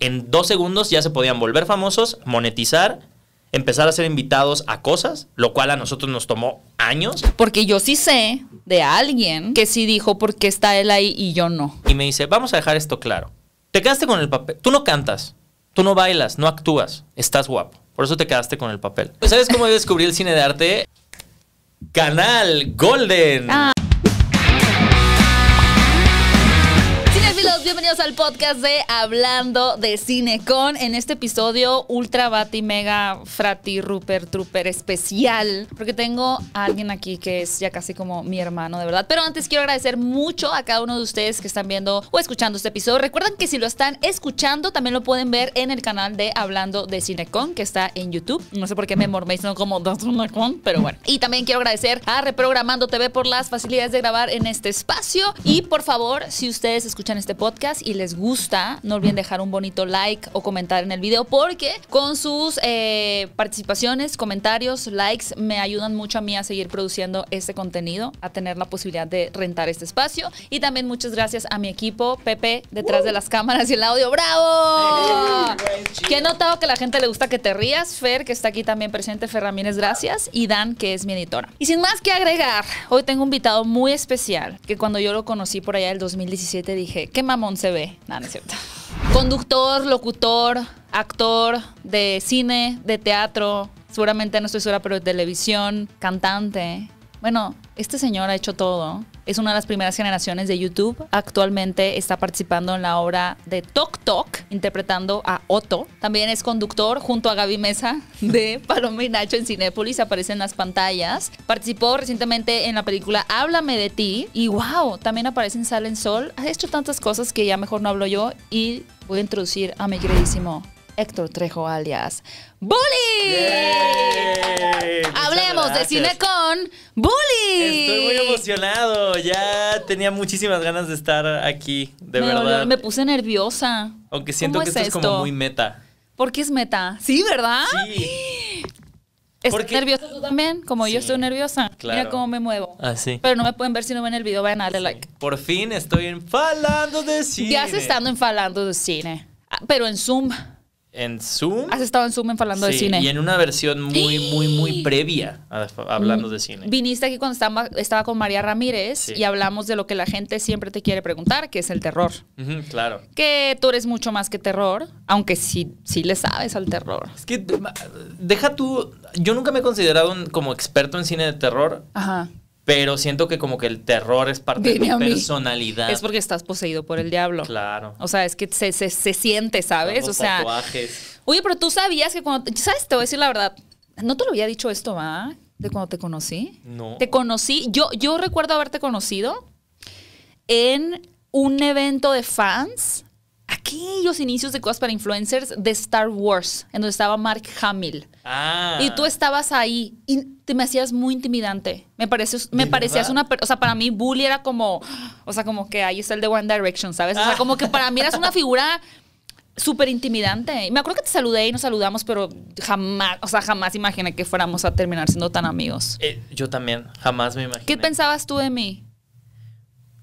en dos segundos ya se podían volver famosos, monetizar, empezar a ser invitados a cosas, lo cual a nosotros nos tomó años. Porque yo sí sé de alguien que sí dijo por qué está él ahí y yo no. Y me dice, vamos a dejar esto claro. Te quedaste con el papel. Tú no cantas, tú no bailas, no actúas, estás guapo. Por eso te quedaste con el papel. ¿Sabes cómo yo descubrí el cine de arte? Canal Golden. Ah. bienvenidos al podcast de Hablando de Cinecon. en este episodio ultra bati mega frati ruper trooper especial porque tengo a alguien aquí que es ya casi como mi hermano de verdad. Pero antes quiero agradecer mucho a cada uno de ustedes que están viendo o escuchando este episodio. Recuerden que si lo están escuchando también lo pueden ver en el canal de Hablando de Cinecon que está en YouTube. No sé por qué me morméis no como Cinecon, pero bueno. Y también quiero agradecer a Reprogramando TV por las facilidades de grabar en este espacio y por favor, si ustedes escuchan este podcast y les gusta, no olviden dejar un bonito like o comentar en el video porque con sus eh, participaciones, comentarios, likes me ayudan mucho a mí a seguir produciendo este contenido, a tener la posibilidad de rentar este espacio. Y también muchas gracias a mi equipo, Pepe, detrás de las cámaras y el audio. ¡Bravo! que he notado que a la gente le gusta que te rías. Fer, que está aquí también presente. Fer Ramírez, gracias. Y Dan, que es mi editora. Y sin más que agregar, hoy tengo un invitado muy especial que cuando yo lo conocí por allá del 2017 dije, qué mamón se ve Nada, no es cierto. Conductor, locutor, actor de cine, de teatro, seguramente no estoy segura, pero de televisión, cantante, bueno, este señor ha hecho todo. Es una de las primeras generaciones de YouTube. Actualmente está participando en la obra de Tok Tok, interpretando a Otto. También es conductor junto a Gaby Mesa de Paloma y Nacho en Cinépolis. Aparece en las pantallas. Participó recientemente en la película Háblame de ti. Y wow, también aparece en Salen Sol. Ha hecho tantas cosas que ya mejor no hablo yo. Y voy a introducir a mi queridísimo Héctor Trejo alias Bully. Hablemos de Cinecom con Bully. Estoy muy emocionado. Ya tenía muchísimas ganas de estar aquí, de me verdad. me puse nerviosa. Aunque siento que esto, es como muy meta. Porque es meta? Sí, ¿verdad? Sí. ¿Estás nerviosa tú también? Como yo estoy nerviosa. Mira cómo me muevo. Así. Ah, pero no me pueden ver si no ven el video. Vayan a darle like. Por fin estoy en Falando de Cine. Ya se estando en Falando de Cine. Ah, pero en Zoom en Zoom. Has estado en Zoom hablando de cine. Y en una versión muy, muy, muy previa hablando de mm, cine. Viniste aquí cuando estaba, con María Ramírez y hablamos de lo que la gente siempre te quiere preguntar, que es el terror. claro. Que tú eres mucho más que terror, aunque sí, sí le sabes al terror. Es que deja tú. Yo nunca me he considerado como experto en cine de terror. Ajá. Pero siento que como que el terror es parte de tu personalidad. Es porque estás poseído por el diablo. Claro. O sea, es que se, siente, ¿sabes? o sea. Oye, pero tú sabías que cuando. ¿Sabes? Te voy a decir la verdad. No te lo había dicho esto, ¿va? De cuando te conocí. No. Te conocí. Yo, yo recuerdo haberte conocido en un evento de fans aquellos inicios de cosas para influencers de Star Wars, en donde estaba Mark Hamill. Ah. Y tú estabas ahí y te me hacías muy intimidante. Me, me parecías una... O sea, para mí Bully era como... O sea, como que ahí está el de One Direction, ¿sabes? O sea, ah. como que para mí eras una figura súper intimidante. me acuerdo que te saludé y nos saludamos, pero jamás, o sea, jamás imaginé que fuéramos a terminar siendo tan amigos. Eh, yo también, jamás me imaginé. ¿Qué pensabas tú de mí?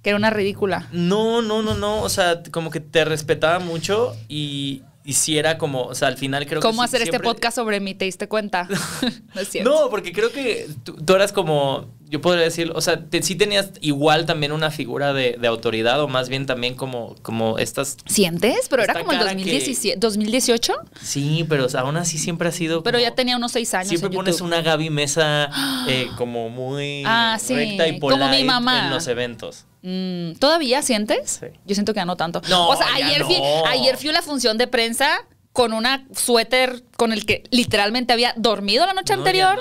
era una ridícula. No, no, no, no. O sea, como que te respetaba mucho y, hiciera como, o sea, al final creo ¿Cómo que... ¿Cómo hacer este podcast sobre mí? ¿Te diste cuenta? no porque creo que tú, eras como, yo podría decir, o sea, sí tenías igual también una figura de, autoridad o más bien también como, como estas... ¿Sientes? Pero era como el 2018. Sí, pero aún así siempre ha sido... pero ya tenía unos seis años. Siempre pones una Gaby Mesa eh, como muy ah, recta y polar en los eventos. Mm, ¿Todavía sientes? Yo siento que ya no tanto. No, o sea, ayer, fui, ayer a la función de prensa con una suéter con el que literalmente había dormido la noche anterior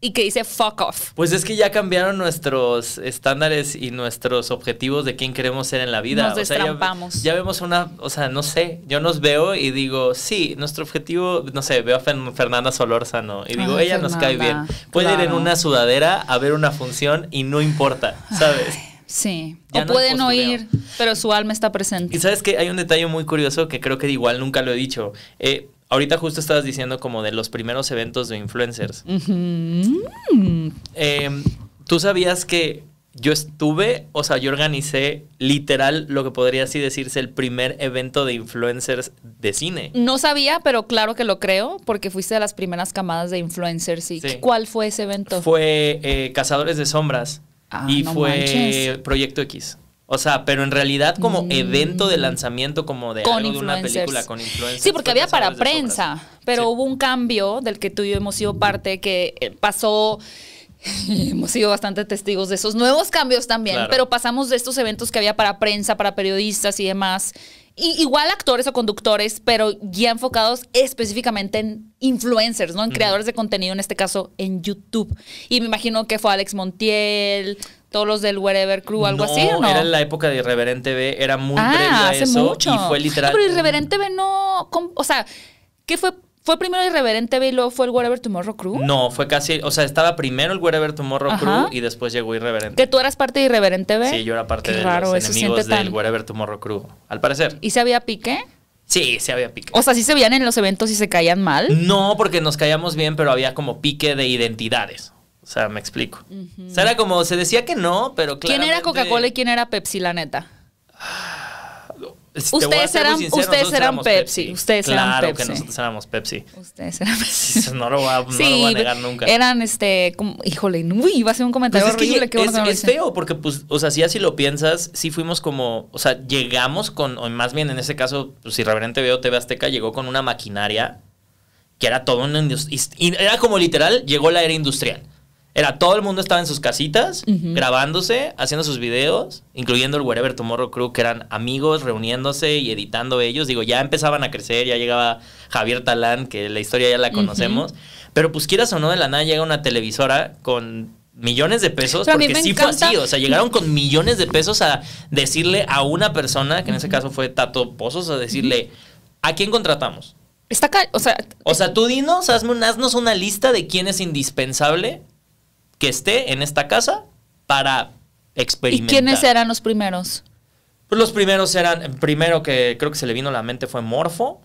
y que dice fuck off. Pues es que ya cambiaron nuestros estándares y nuestros objetivos de quién queremos ser en la vida. ya, vemos una, o sea, no sé, yo nos veo y digo, sí, nuestro objetivo, no sé, veo a Fernanda Solórzano y digo, ella nos cae bien. Puede ir en una sudadera a ver una función y no importa, ¿sabes? Sí, o pueden oír, pero su alma está presente. Y sabes que hay un detalle muy curioso que creo que igual nunca lo he dicho. Eh, ahorita justo estabas diciendo como de los primeros eventos de influencers. Em, ¿Tú sabías que yo estuve, o sea, yo organicé literal lo que podría así decirse el primer evento de influencers de cine. No sabía, pero claro que lo creo, porque fuiste de las primeras camadas de influencers. ¿Y cuál fue ese evento? Fue eh, Cazadores de Sombras. Ah, y fue Proyecto X. O sea, pero en realidad como mm. evento de lanzamiento como de, algo de una película con influencers. Sí, porque había para prensa, pero hubo un cambio del que tú y yo hemos sido parte que eh, pasó hemos sido bastante testigos de esos nuevos cambios también, pero pasamos de estos eventos que había para prensa, para periodistas y demás igual actores o conductores, pero ya enfocados específicamente en influencers, ¿no? En creadores de contenido, en este caso en YouTube. Y me imagino que fue Alex Montiel, todos los del Wherever Crew, algo así, no? Era en la época de Irreverente B, era muy ah, eso. Y fue literal. pero Irreverente B no. O sea, ¿qué fue ¿Fue primero Irreverente B y luego fue el Wherever Tomorrow Crew? No, fue casi, o sea, estaba primero el Wherever Tomorrow Crew y después llegó Irreverente. ¿Que tú eras parte de Irreverente B? Sí, yo era parte de los enemigos del tan... Wherever Tomorrow Crew, al parecer. ¿Y se había pique? Sí, se había pique. O sea, sí se veían en los eventos y se caían mal. No, porque nos caíamos bien, pero había como pique de identidades. O sea, me explico. O sea, era como, se decía que no, pero claro. ¿Quién era Coca-Cola y quién era Pepsi, la neta? Ah, Ustedes eran, ustedes eran Pepsi. Ustedes claro eran Pepsi. que nosotros éramos Pepsi. Ustedes eran Pepsi. No lo voy a, no a negar nunca. Eran, este, híjole, uy, iba a ser un comentario pues horrible. Es, es, feo porque, pues, o sea, si así lo piensas, sí fuimos como, o sea, llegamos con, o más bien en ese caso, pues, Irreverente Veo TV Azteca llegó con una maquinaria que era todo un... Era como literal, llegó la era industrial. Era todo el mundo estaba en sus casitas, grabándose, haciendo sus videos, incluyendo el Wherever Tomorrow Crew, que eran amigos reuniéndose y editando ellos. Digo, ya empezaban a crecer, ya llegaba Javier Talán, que la historia ya la conocemos. Pero pues quieras o no, de la nada llega una televisora con millones de pesos, porque sí fue así, o sea, llegaron con millones de pesos a decirle a una persona, que en ese caso fue Tato Pozos, a decirle, ¿a quién contratamos? Está o sea, o sea, eh, tú dinos, hazme haznos una lista de quién es indispensable que esté en esta casa para experimentar. ¿Y quiénes eran los primeros? Pues los primeros eran, primero que creo que se le vino a la mente fue Morfo,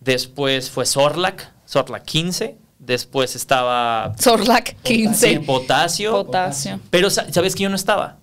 después fue Sorlac, Sorlac 15, después estaba... Sorlac 15. Sí, potasio. Potasio. Pero sabes que yo no estaba.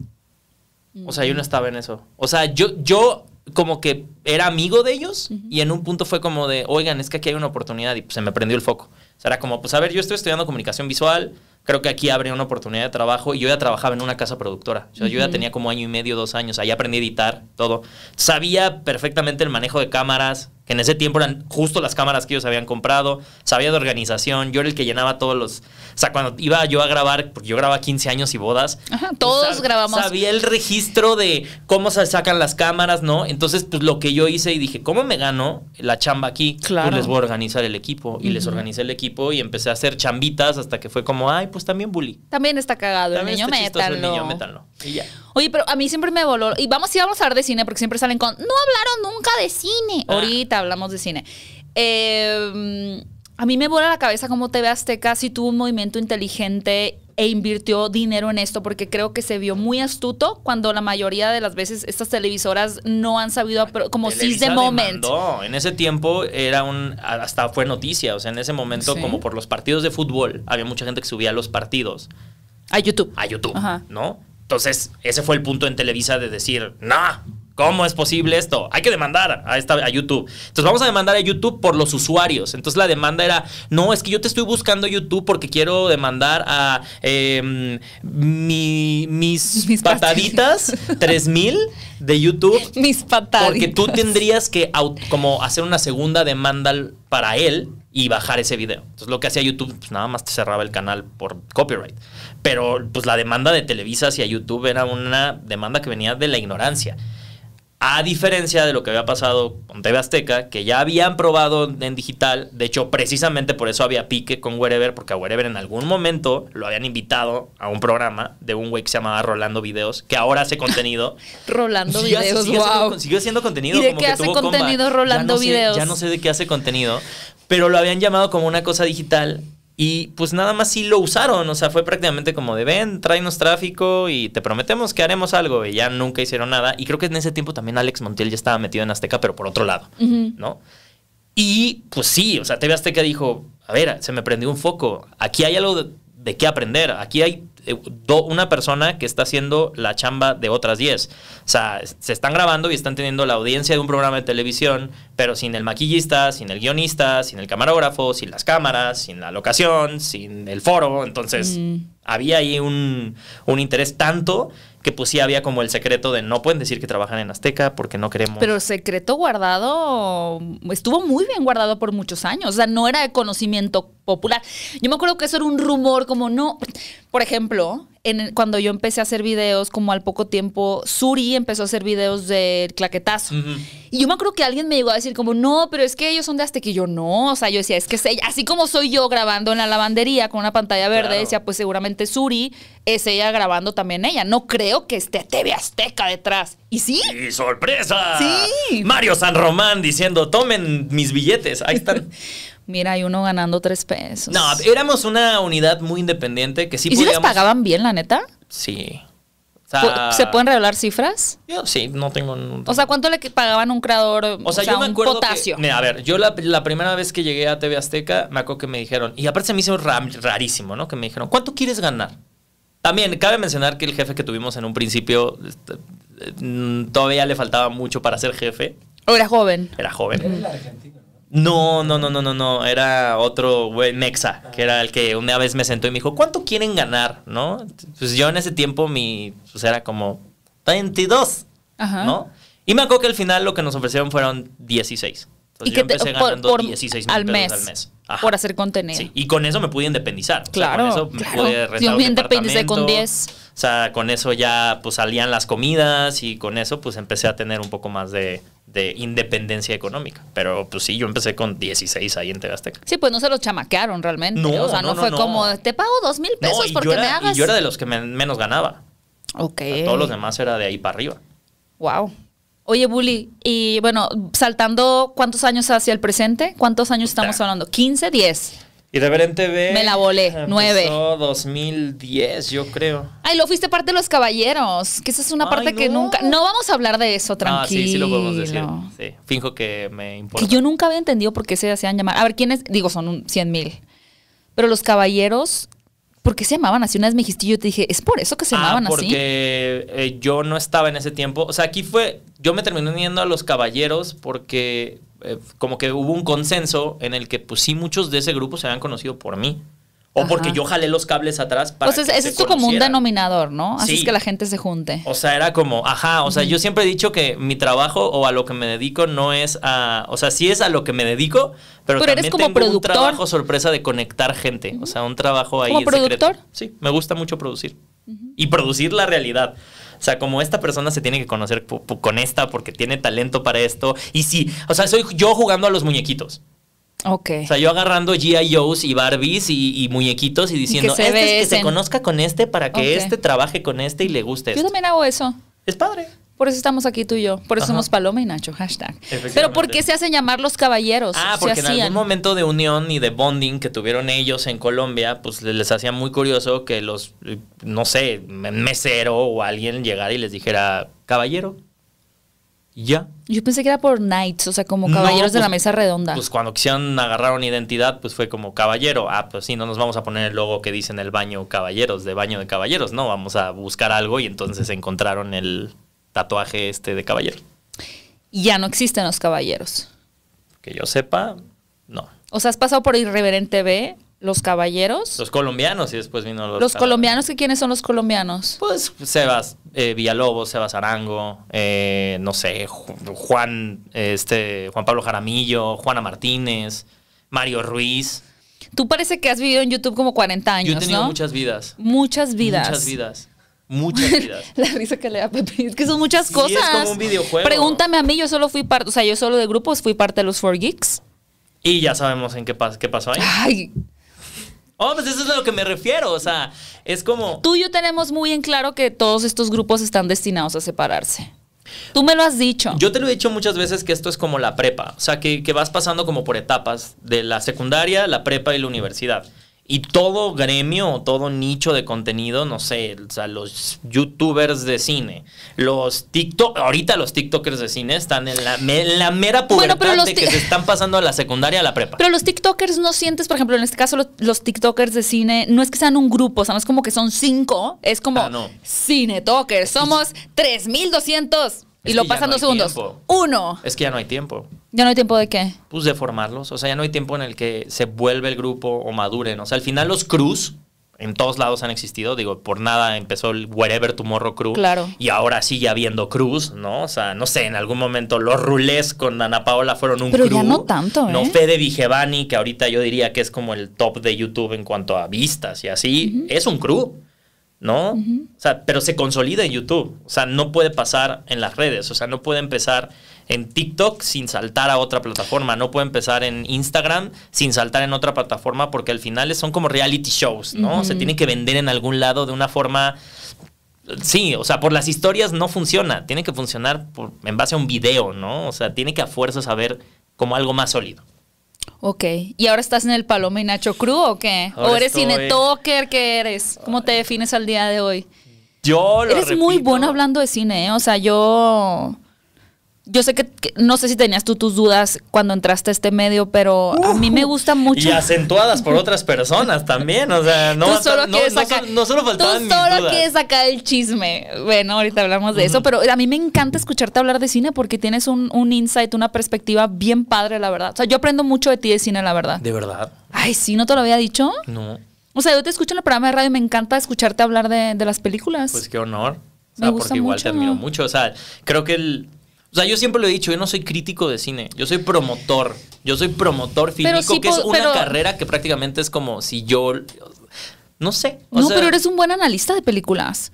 O sea, yo no estaba en eso. O sea, yo, yo como que era amigo de ellos y en un punto fue como de, oigan, es que aquí hay una oportunidad y pues, se me prendió el foco. O sea, era como, pues a ver, yo estoy estudiando comunicación visual, creo que aquí abre una oportunidad de trabajo. Y yo ya trabajaba en una casa productora. Yo ya tenía como año y medio, dos años. Ahí aprendí a editar todo. Sabía perfectamente el manejo de cámaras, que en ese tiempo eran justo las cámaras que ellos habían comprado, sabía de organización, yo era el que llenaba todos los... O sea, cuando iba yo a grabar, porque yo grababa 15 años y bodas, todos pues, grabamos. Sabía el registro de cómo se sacan las cámaras, ¿no? Entonces, pues lo que yo hice y dije, ¿cómo me gano la chamba aquí? Pues, claro. Pues les voy a organizar el equipo. Y les organizé el equipo y empecé a hacer chambitas hasta que fue como, ay, pues también bully. También está cagado el niño, métalo. El niño, Y ya. Oye, pero a mí siempre me voló. Y vamos, sí, vamos a hablar de cine porque siempre salen con. No hablaron nunca de cine. Ah. Ahorita hablamos de cine. Em, a mí me vuela la cabeza cómo TV Azteca sí tuvo un movimiento inteligente e invirtió dinero en esto porque creo que se vio muy astuto cuando la mayoría de las veces estas televisoras no han sabido como si de momento. No, en ese tiempo era un hasta fue noticia, o sea, en ese momento como por los partidos de fútbol, había mucha gente que subía a los partidos a YouTube. A YouTube, ¿no? Entonces, ese fue el punto en Televisa de decir, no, ¿Cómo es posible esto? Hay que demandar a, esta, a YouTube. Entonces vamos a demandar a YouTube por los usuarios. Entonces la demanda era, no, es que yo te estoy buscando YouTube porque quiero demandar a em, mi, mis, mis, pataditas 3000 de YouTube. Mis pataditas. Porque tú tendrías que como hacer una segunda demanda para él y bajar ese video. Entonces lo que hacía YouTube, pues nada más te cerraba el canal por copyright pero pues la demanda de Televisa hacia YouTube era una demanda que venía de la ignorancia. A diferencia de lo que había pasado con TV Azteca, que ya habían probado en digital, de hecho precisamente por eso había pique con Wherever, porque a Wherever en algún momento lo habían invitado a un programa de un güey que se llamaba Rolando Videos, que ahora hace contenido. Rolando Videos, wow. haciendo contenido. de como qué que hace contenido Rolando Videos? ya no sé de qué hace contenido, pero lo habían llamado como una cosa digital y pues nada más sí lo usaron, o sea, fue prácticamente como de ven, tráenos tráfico y te prometemos que haremos algo. Y ya nunca hicieron nada. Y creo que en ese tiempo también Alex Montiel ya estaba metido en Azteca, pero por otro lado, ¿no? Y pues sí, o sea, TV Azteca dijo, a ver, se me prendió un foco, aquí hay algo de qué aprender, aquí hay eh, una persona que está haciendo la chamba de otras 10. O sea, se están grabando y están teniendo la audiencia de un programa de televisión, pero sin el maquillista, sin el guionista, sin el camarógrafo, sin las cámaras, sin la locación, sin el foro. Entonces, mm. había ahí un, un interés tanto que pues sí había como el secreto de no pueden decir que trabajan en Azteca porque no queremos. Pero secreto guardado estuvo muy bien guardado por muchos años, o sea, no era de conocimiento popular. Yo me acuerdo que eso era un rumor como no, por ejemplo, cuando yo empecé a hacer videos, como al poco tiempo, Suri empezó a hacer videos de claquetazo. Y yo me acuerdo que alguien me llegó a decir como, no, pero es que ellos son de Azteca. Y yo, no, o sea, yo decía, es que así como soy yo grabando en la lavandería con una pantalla verde, decía, pues seguramente Suri es ella grabando también ella. No creo que esté TV Azteca detrás. ¿Y sí? ¡Y sorpresa! ¡Sí! Mario San Román diciendo, tomen mis billetes, ahí están. Mira, hay uno ganando tres pesos. No, éramos una unidad muy independiente que sí ¿Y si les pagaban bien, la neta? Sí. ¿Se pueden revelar cifras? Yo sí, no tengo. O sea, ¿cuánto le pagaban un creador? O sea, a ver, yo la, primera vez que llegué a TV Azteca, me acuerdo que me dijeron, y aparte se me hizo rarísimo, ¿no? Que me dijeron, ¿cuánto quieres ganar? También cabe mencionar que el jefe que tuvimos en un principio este, eh, todavía le faltaba mucho para ser jefe. ¿O era joven? Era joven. ¿Era el argentino? No, no, no, no, no, no. Era otro güey, Nexa que era el que una vez me sentó y me dijo, ¿cuánto quieren ganar? ¿No? Pues yo en ese tiempo mi, pues era como 22, ¿no? Y me acuerdo que al final lo que nos ofrecieron fueron 16. Entonces ¿Y yo empecé ganando por, 16 mil al mes, al mes. Por hacer contenido. y con eso me pude independizar. claro. con eso me pude Yo me independicé con 10. O sea, con eso ya pues salían las comidas y con eso pues empecé a tener un poco más de, de independencia económica. Pero pues sí, yo empecé con 16 ahí en Tegasteca Sí, pues no se los chamaquearon realmente. No, ¿eh? o sea, no, fue como, te pago dos mil pesos porque me hagas. Y yo era de los que menos ganaba. Ok. todos los demás era de ahí para arriba. Wow. Oye, Bully, y bueno, saltando, ¿cuántos años hacia el presente? ¿Cuántos años estamos hablando? ¿15, 10? Y de en TV. Me la volé, nueve. 2010, yo creo. Ay, lo fuiste parte de Los Caballeros, que esa es una parte que nunca. No vamos a hablar de eso, tranquilo. Ah, sí, sí lo podemos decir. Sí, finjo que me importa. Que yo nunca había entendido por qué se hacían llamar. A ver, ¿quiénes? Digo, son un, mil. Pero Los Caballeros ¿Por qué se llamaban así? Una vez me dijiste, yo te dije, ¿es por eso que se ah, llamaban así? Porque eh, yo no estaba en ese tiempo. O sea, aquí fue. Yo me terminé uniendo a los caballeros porque eh, como que hubo un consenso en el que, pues sí, muchos de ese grupo se habían conocido por mí. O porque yo jalé los cables atrás para. O pues, sea, es esto como un denominador, ¿no? Así es que la gente se junte. O sea, era como, ajá, o sea, yo siempre he dicho que mi trabajo o a lo que me dedico no es a. O sea, sí es a lo que me dedico, pero, también como tengo un trabajo sorpresa de conectar gente. O sea, un trabajo ahí. ¿Como productor? Sí, me gusta mucho producir. Y producir la realidad. O sea, como esta persona se tiene que conocer con esta porque tiene talento para esto. Y sí, o sea, soy yo jugando a los muñequitos. Ok. O sea, yo agarrando G.I.O.s y Barbies y, muñequitos y diciendo, este es que se conozca con este para que este trabaje con este y le guste. Yo también hago eso. Es padre. Por eso estamos aquí tú y yo. Por eso somos Paloma y Nacho, hashtag. Pero ¿por qué se hacen llamar los caballeros? Ah, porque en algún momento de unión y de bonding que tuvieron ellos en Colombia, pues les hacía muy curioso que los, no sé, mesero o alguien llegara y les dijera, caballero, ya. Yo pensé que era por knights, o sea, como caballeros de la pues, mesa redonda. Pues cuando quisieron agarrar una identidad, pues fue como caballero. Ah, pues sí, no nos vamos a poner el logo que dice en el baño caballeros, de baño de caballeros, no, vamos a buscar algo y entonces encontraron el tatuaje este de caballero. Ya no existen los caballeros. Que yo sepa, no. O sea, has pasado por Irreverente B, los caballeros. Los colombianos y después vino los... Los colombianos, ¿que quiénes son los colombianos? Pues Sebas eh, Villalobos, Sebas Arango, eh, no sé, Juan, este, Juan Pablo Jaramillo, Juana Martínez, Mario Ruiz. Tú parece que has vivido en YouTube como 40 años. Yo he tenido muchas vidas. Muchas vidas. Muchas vidas. Muchas vidas. la risa que le da Es que son muchas cosas. Es un videojuego. Pregúntame a mí, yo solo fui parte, o sea, yo solo de grupos fui parte de los four Geeks. Y ya sabemos en qué, qué pasó ahí. Ay. Oh, pues eso es a lo que me refiero. O sea, es como. Tú y yo tenemos muy en claro que todos estos grupos están destinados a separarse. Tú me lo has dicho. Yo te lo he dicho muchas veces que esto es como la prepa. O sea, que vas pasando como por etapas de la secundaria, la prepa y la universidad. Y todo gremio, todo nicho de contenido, no sé, o sea, los youtubers de cine, los TikTok, ahorita los TikTokers de cine están en la, la mera pubertad de que se están pasando a la secundaria a la prepa. Pero los TikTokers no sientes, por ejemplo, en este caso los, TikTokers de cine, no es que sean un grupo, o sea, no es como que son cinco, es como ah, no. cine somos 3200 y lo pasan dos segundos. Uno. Es que ya no hay tiempo. ¿Ya no hay tiempo de qué? Pues de formarlos. O sea, ya no hay tiempo en el que se vuelve el grupo o maduren. O sea, al final los cruz en todos lados han existido. Digo, por nada empezó el Wherever Tomorrow Crew. Claro. Y ahora sigue habiendo cruz ¿no? O sea, no sé, en algún momento los rulés con Ana Paola fueron un Pero ya no tanto, ¿eh? No, Fede Vigevani, que ahorita yo diría que es como el top de YouTube en cuanto a vistas y así, es un crew. ¿no? O sea, pero se consolida en YouTube. O sea, no puede pasar en las redes. O sea, no puede empezar en TikTok sin saltar a otra plataforma. No puede empezar en Instagram sin saltar en otra plataforma porque al final son como reality shows, ¿no? Se tiene que vender en algún lado de una forma... Sí, o sea, por las historias no funciona. Tiene que funcionar en base a un video, ¿no? O sea, tiene que a fuerza saber como algo más sólido. Ok. ¿Y ahora estás en el Paloma y Nacho Cruz o qué? ¿O eres cine toker, que eres? ¿Cómo te defines al día de hoy? Yo lo Eres muy bueno hablando de cine, ¿eh? O sea, yo yo sé que, no sé si tenías tú tus dudas cuando entraste a este medio, pero a mí me gusta mucho. Y acentuadas por otras personas también, o sea, no, solo no, no solo faltaban tú solo quieres sacar el chisme. Bueno, ahorita hablamos de eso, pero a mí me encanta escucharte hablar de cine porque tienes un, insight, una perspectiva bien padre, la verdad. O sea, yo aprendo mucho de ti de cine, la verdad. De verdad. Ay, sí, ¿no te lo había dicho? No. O sea, yo te escucho en el programa de radio y me encanta escucharte hablar de, las películas. Pues qué honor. me gusta porque igual mucho. te admiro mucho. O sea, creo que el, o sea, yo siempre lo he dicho, yo no soy crítico de cine, yo soy promotor. Yo soy promotor fílmico, que es una carrera que prácticamente es como si yo. No sé. no, pero eres un buen analista de películas.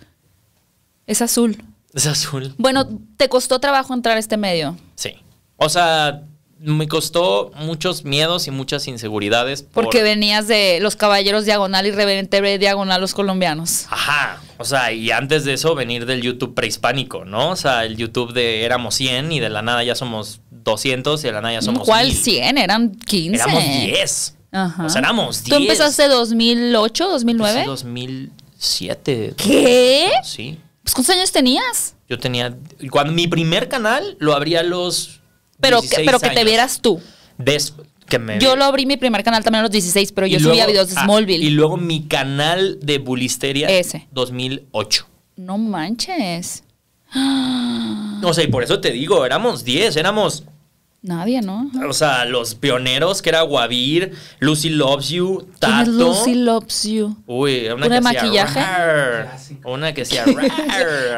Es azul. Es azul. Bueno, te costó trabajo entrar a este medio. Sí. O sea, me costó muchos miedos y muchas inseguridades. Porque venías de los caballeros diagonal y reverente diagonal los colombianos. Ajá. O sea, y antes de eso venir del YouTube prehispánico, ¿no? O sea, el YouTube de éramos 100 y de la nada ya somos 200 y de la nada ya somos ¿Cuál 100? Eran 15. Éramos 10. Ajá. O sea, éramos 10. ¿Tú empezaste 2008, 2009? Empecé 2007. ¿Qué? Sí. Pues, ¿Cuántos años tenías? Yo tenía... mi primer canal lo abría los pero, que, te vieras tú. yo lo abrí mi primer canal también a los 16, pero yo subía videos de y luego mi canal de Bulisteria. Ese. 2008. No manches. O sea, y por eso te digo, éramos 10, éramos Nadie, ¿no? O sea, los pioneros, que era Guavir, Lucy Loves You, Tato. ¿Quién es Lucy Loves You. Uy, una, que maquillaje? Rar, una que sea rar.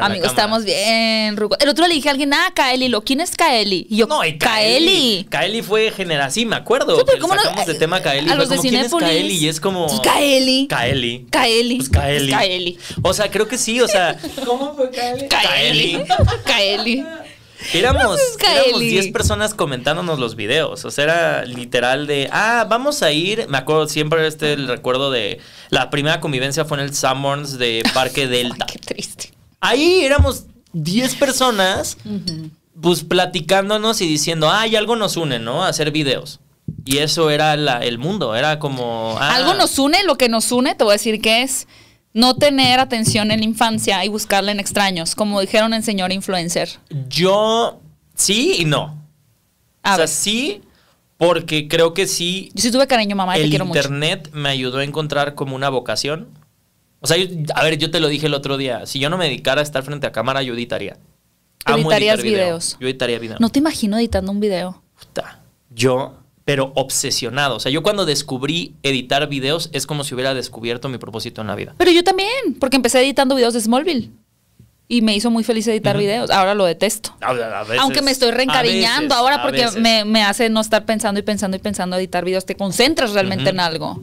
Amigos, estamos bien, Rugo. El otro le dije a alguien, ah, Kaeli, quién es Kaeli? Y yo, no, Kaeli. Kaeli fue generación, me acuerdo. Sí, pero ¿cómo sacamos no? de tema Kaeli. A los de Cinepolis. ¿quién es Kaeli? Y es como... Pues, Kaeli. Kaeli. Kaeli. Pues, Kaeli. Kaeli. O sea, creo que sí, o sea... ¿Cómo fue Kaeli? Kaeli. Kaeli. Éramos, diez 10 personas comentándonos los videos. O sea, era literal de, ah, vamos a ir. Me acuerdo siempre este el recuerdo de la primera convivencia fue en el Summons de Parque Delta. Qué triste. Ahí éramos 10 personas, pues platicándonos y diciendo, ah, y algo nos une, ¿no? hacer videos. Y eso era la, el mundo, era como... Ah". algo nos une, lo que nos une, te voy a decir qué es no tener atención en la infancia y buscarla en extraños, como dijeron el Señor Influencer? Yo sí y no. o sea, sí, porque creo que sí. Yo sí tuve cariño, mamá, y te quiero internet me ayudó a encontrar como una vocación. O sea, a ver, yo te lo dije el otro día. Si yo no me dedicara a estar frente a cámara, yo editaría. Editarías videos. Yo editaría videos. No te imagino editando un video. Puta. Yo pero obsesionado. O sea, yo cuando descubrí editar videos es como si hubiera descubierto mi propósito en la vida. Pero yo también, porque empecé editando videos de Smallville. Y me hizo muy feliz editar videos. Ahora lo detesto. Aunque me estoy reencariñando ahora porque me, hace no estar pensando y pensando y pensando editar videos. Te concentras realmente en algo.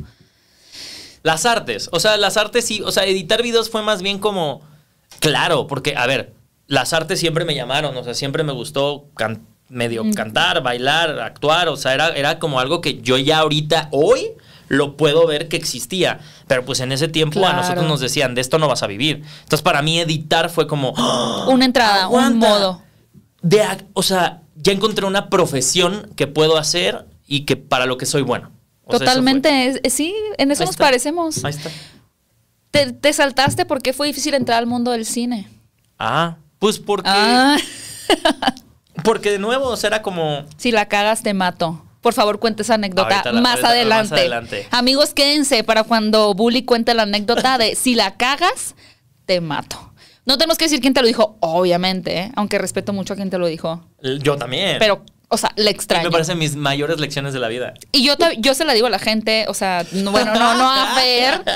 Las artes. O sea, las artes sí. O sea, editar videos fue más bien como. Claro, porque, a ver, las artes siempre me llamaron. O sea, siempre me gustó cantar medio cantar, bailar, actuar, o sea, era, como algo que yo ya ahorita, hoy, lo puedo ver que existía. Pero pues en ese tiempo a nosotros nos decían, de esto no vas a vivir. Entonces para mí editar fue como... ¡Ah! una entrada, un modo. De, o sea, ya encontré una profesión que puedo hacer y que para lo que soy bueno. Totalmente, sí, en eso nos parecemos. Ahí está. Te, saltaste porque fue difícil entrar al mundo del cine. Ah, pues porque... Ah. Porque de nuevo, será como... Si la cagas, te mato. Por favor, cuente esa anécdota más, adelante. Amigos, quédense para cuando Bully cuente la anécdota de si la cagas, te mato. No tenemos que decir quién te lo dijo, obviamente, ¿eh? aunque respeto mucho a quien te lo dijo. Yo también. Pero, o sea, le extraño. me parecen mis mayores lecciones de la vida. Y yo, yo se la digo a la gente, o sea, no, bueno, no, no a ver.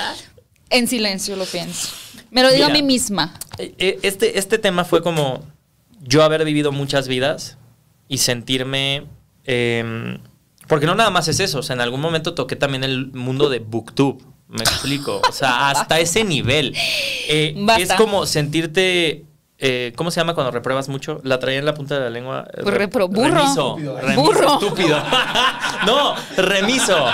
En silencio lo pienso. Me lo digo a mí misma. E, e, este, este tema fue como yo haber vivido muchas vidas y sentirme... Em, porque no nada más es eso, o sea, en algún momento toqué también el mundo de booktube, me explico, o sea, hasta ese nivel. Eh, es como sentirte eh, ¿Cómo se llama cuando repruebas mucho? La traía en la punta de la lengua. Pues repro, burro. ¿eh? burro. Estúpido. no, remiso.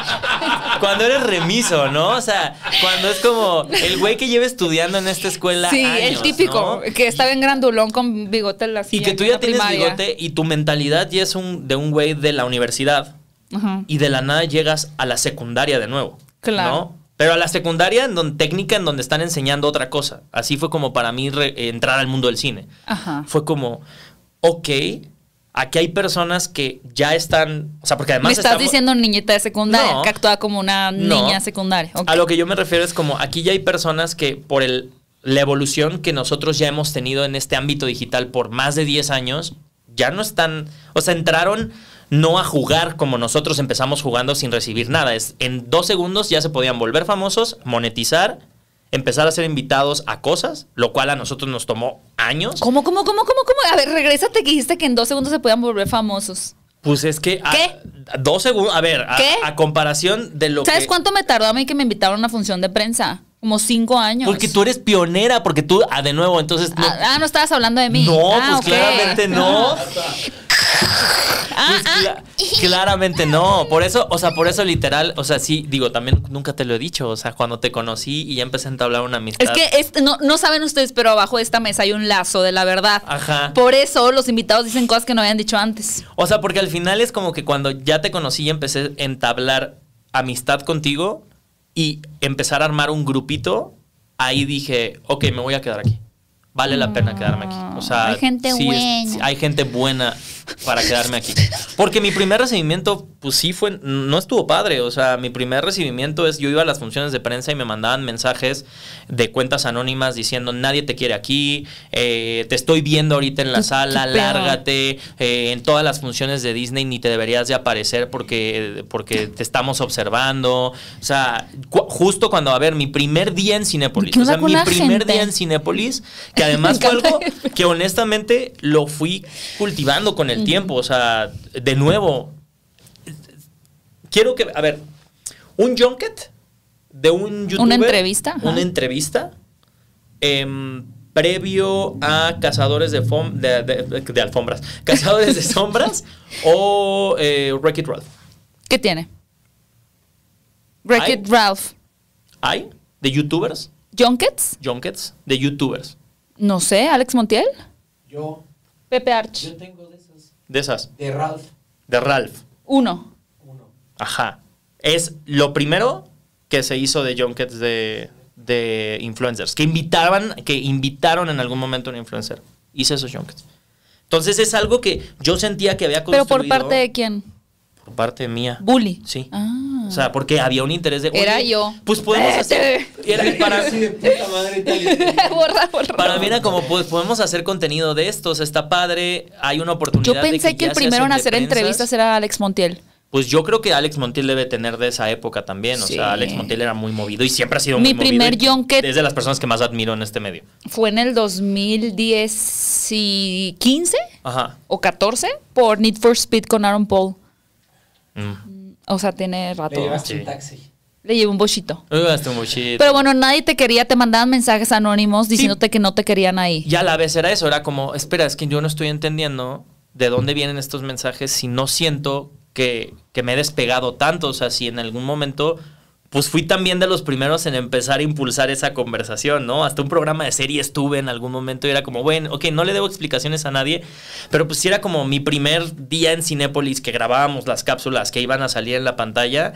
Cuando eres remiso, ¿no? O sea, cuando es como el güey que lleva estudiando en esta escuela. Sí, el típico, que estaba en grandulón con bigote en la silla, Y que tú ya tienes bigote y tu mentalidad ya es un, de un güey de la universidad. Y de la nada llegas a la secundaria de nuevo. Claro. Pero a la secundaria, en donde, técnica, en donde están enseñando otra cosa. Así fue como para mí entrar al mundo del cine. Fue como, ok, aquí hay personas que ya están, o sea, porque además... Me estás diciendo niñita de secundaria, que actúa como una niña secundaria. A lo que yo me refiero es como, aquí ya hay personas que por el, la evolución que nosotros ya hemos tenido en este ámbito digital por más de 10 años, ya no están, o sea, entraron no a jugar como nosotros empezamos jugando sin recibir nada. Es, en dos segundos ya se podían volver famosos, monetizar, empezar a ser invitados a cosas, lo cual a nosotros nos tomó años. ¿Cómo, cómo, cómo, cómo, cómo? A ver, regrésate que dijiste que en dos segundos se podían volver famosos. Pues es que. Ah, ¿Qué? dos segundos. A ver, a, comparación de lo ¿Sabes cuánto me tardó a mí que me invitaron a una función de prensa? Como cinco años. Porque tú eres pionera, porque tú, ah, de nuevo, entonces. No, ah, ah no estabas hablando de mí. No, ah, pues claramente no. Pues claramente no. Por eso, o sea, por eso literal, o sea, sí, digo, también nunca te lo he dicho. O sea, cuando te conocí y ya empecé a entablar una amistad. Es que no, no saben ustedes, pero abajo de esta mesa hay un lazo de la verdad. Ajá. Por eso los invitados dicen cosas que no habían dicho antes. O sea, porque al final es como que cuando ya te conocí y empecé a entablar amistad contigo y empezar a armar un grupito, ahí dije, ok, me voy a quedar aquí. Vale la pena quedarme aquí. O sea, hay gente hay gente buena para quedarme aquí. Porque mi primer recibimiento, pues sí fue, no estuvo padre. O sea, mi primer recibimiento es, yo iba a las funciones de prensa y me mandaban mensajes de cuentas anónimas diciendo, nadie te quiere aquí, eh, te estoy viendo ahorita en la sala, lárgate, eh, en todas las funciones de Disney ni te deberías de aparecer porque, porque te estamos observando. O sea, justo cuando, a ver, mi primer día en Cinepolis o sea, mi primer día en Cinépolis, que además fue algo que honestamente lo fui cultivando con el tiempo. O sea, de nuevo, quiero que, a ver, un junket de un youtuber. Una entrevista. Una em, entrevista. previo a cazadores de, alfombras. Cazadores de sombras o eh, Wreck It Ralph. ¿Qué tiene? Wreck Ralph. ¿Hay? ¿De youtubers? ¿Junkets? Junkets, de youtubers. No sé, Alex Montiel. Yo. Pepe Arch. Yo tengo de esas? De Ralph. De Ralph. Uno. Uno. Ajá. Es lo primero que se hizo de junkets de, influencers, que invitaban, que invitaron en algún momento a un influencer. Hice esos junkets. Entonces es algo que yo sentía que había construido. ¿Pero por parte de quién? Por parte mía. Bully. Sí. Ah. O sea, porque había un interés de. Era yo. Pues podemos hacer. Era, para, puta madre, para mí como, pues podemos hacer contenido de estos. Está padre, hay una oportunidad. Yo pensé que, el primero en hacer entrevistas era Alex Montiel. Pues yo creo que Alex Montiel debe tener de esa época también. O sea, Alex Montiel era muy movido y siempre ha sido Mi muy movido. Mi primer Junket. Es de las personas que más admiro en este medio. Fue en el 2015 Ajá. o 14 por Need for Speed con Aaron Paul. Mm. O sea, tiene rato. Le llevaste un taxi. Le llevo un bochito. un Pero bueno, nadie te quería, te mandaban mensajes anónimos diciéndote que no te querían ahí. Ya a la vez era eso, era como, espera, es que yo no estoy entendiendo de dónde vienen estos mensajes si no siento que, que me he despegado tanto. O sea, si en algún momento pues fui también de los primeros en empezar a impulsar esa conversación, ¿no? Hasta un programa de serie estuve en algún momento y era como, bueno, ok, no le debo explicaciones a nadie, pero pues era como mi primer día en Cinépolis que grabábamos las cápsulas que iban a salir en la pantalla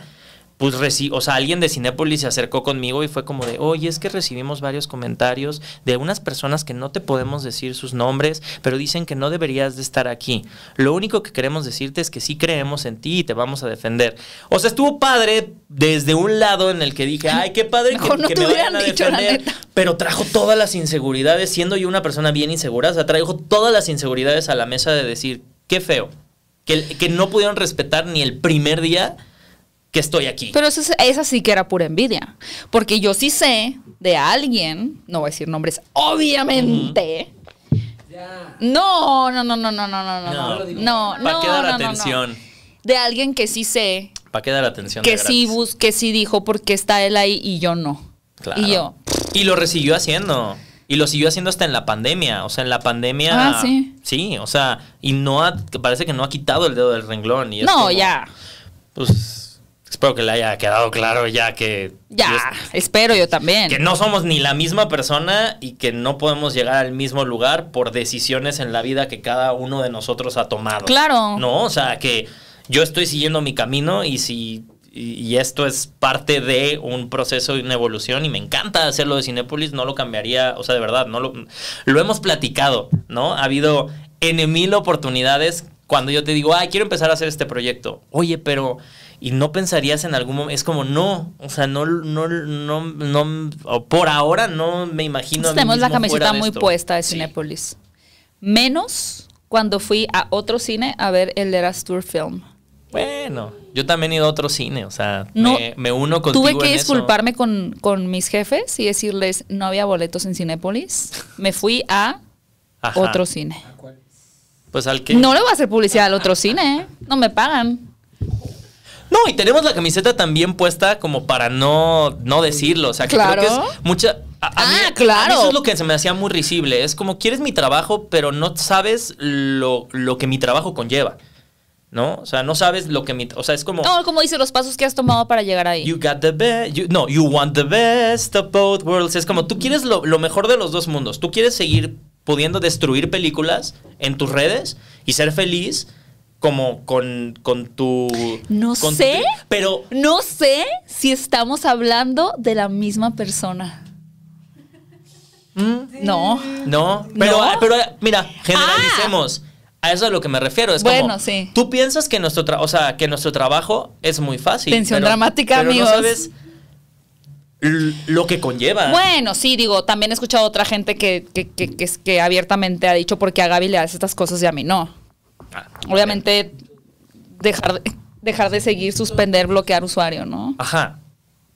pues o sea, alguien de Cinépolis se acercó conmigo y fue como de, oye, es que recibimos varios comentarios de unas personas que no te podemos decir sus nombres, pero dicen que no deberías de estar aquí. Lo único que queremos decirte es que sí creemos en ti y te vamos a defender. O sea, estuvo padre desde un lado en el que dije, ay, qué padre que, no que me vayan a defender, pero trajo todas las inseguridades, siendo yo una persona bien insegura, o sea, trajo todas las inseguridades a la mesa de decir, qué feo, que, que no pudieron respetar ni el primer día que estoy aquí. Pero eso, esa sí que era pura envidia. Porque yo sí sé de alguien, no voy a decir nombres, obviamente. Ya No, no, no, no, no, no, no, no. No, no, Para quedar la atención. De alguien que sí sé. Para quedar atención. Que sí bus, que sí dijo porque está él ahí y yo no. Claro. Y yo. Y lo recibió haciendo. Y lo siguió haciendo hasta en la pandemia. O sea, en la pandemia. Ah, sí. Sí, o sea, y no ha, parece que no ha quitado el dedo del renglón. Y no, ya. Pues Espero que le haya quedado claro ya que... Ya, espero yo también. Que no somos ni la misma persona y que no podemos llegar al mismo lugar por decisiones en la vida que cada uno de nosotros ha tomado. Claro. No, o sea, que yo estoy siguiendo mi camino y si... Y, esto es parte de un proceso y una evolución y me encanta hacerlo de Cinepolis. no lo cambiaría, o sea, de verdad, no lo, lo hemos platicado, ¿no? Ha habido N mil oportunidades cuando yo te digo, ay, quiero empezar a hacer este proyecto. Oye, pero y no pensarías en algún momento, es como no, o sea, no, no, no, no, por ahora no me imagino. Tenemos la camiseta muy puesta de Cinépolis. Menos cuando fui a otro cine a ver el Eras Tour Film. Bueno, yo también he ido a otro cine, o sea, no, me, uno contigo Tuve que disculparme Con, con mis jefes y decirles, no había boletos en Cinépolis. Me fui a otro cine. cuál? Pues al que... No le voy a hacer publicidad al otro cine, ¿eh? no me pagan. No, y tenemos la camiseta también puesta como para no, no decirlo. O sea, que creo que es mucha. ah, claro. eso es lo que se me hacía muy risible. Es como, quieres mi trabajo, pero no sabes lo, que mi trabajo conlleva. ¿no? O sea, no sabes lo que mi, o sea, es como No, como dice los pasos que has tomado para llegar ahí. You got the best, no, you want the best of both worlds. Es como tú quieres lo, lo, mejor de los dos mundos. Tú quieres seguir pudiendo destruir películas en tus redes y ser feliz como con, tu... No sé, pero... No sé si estamos hablando de la misma persona. ¿Mm? No. No, pero, mira, ah. generalicemos. A eso es a lo que me refiero. Es bueno, como, sí. Tú piensas que nuestro, o sea, que nuestro trabajo es muy fácil. Tensión dramática, amigos. sabes lo que conlleva. Bueno, sí, digo, también he escuchado a otra gente que, que, que, que, abiertamente ha dicho porque a Gaby le hace estas cosas y a mí no. Ah, obviamente dejar de, dejar de seguir, suspender, bloquear usuario, ¿no? Ajá.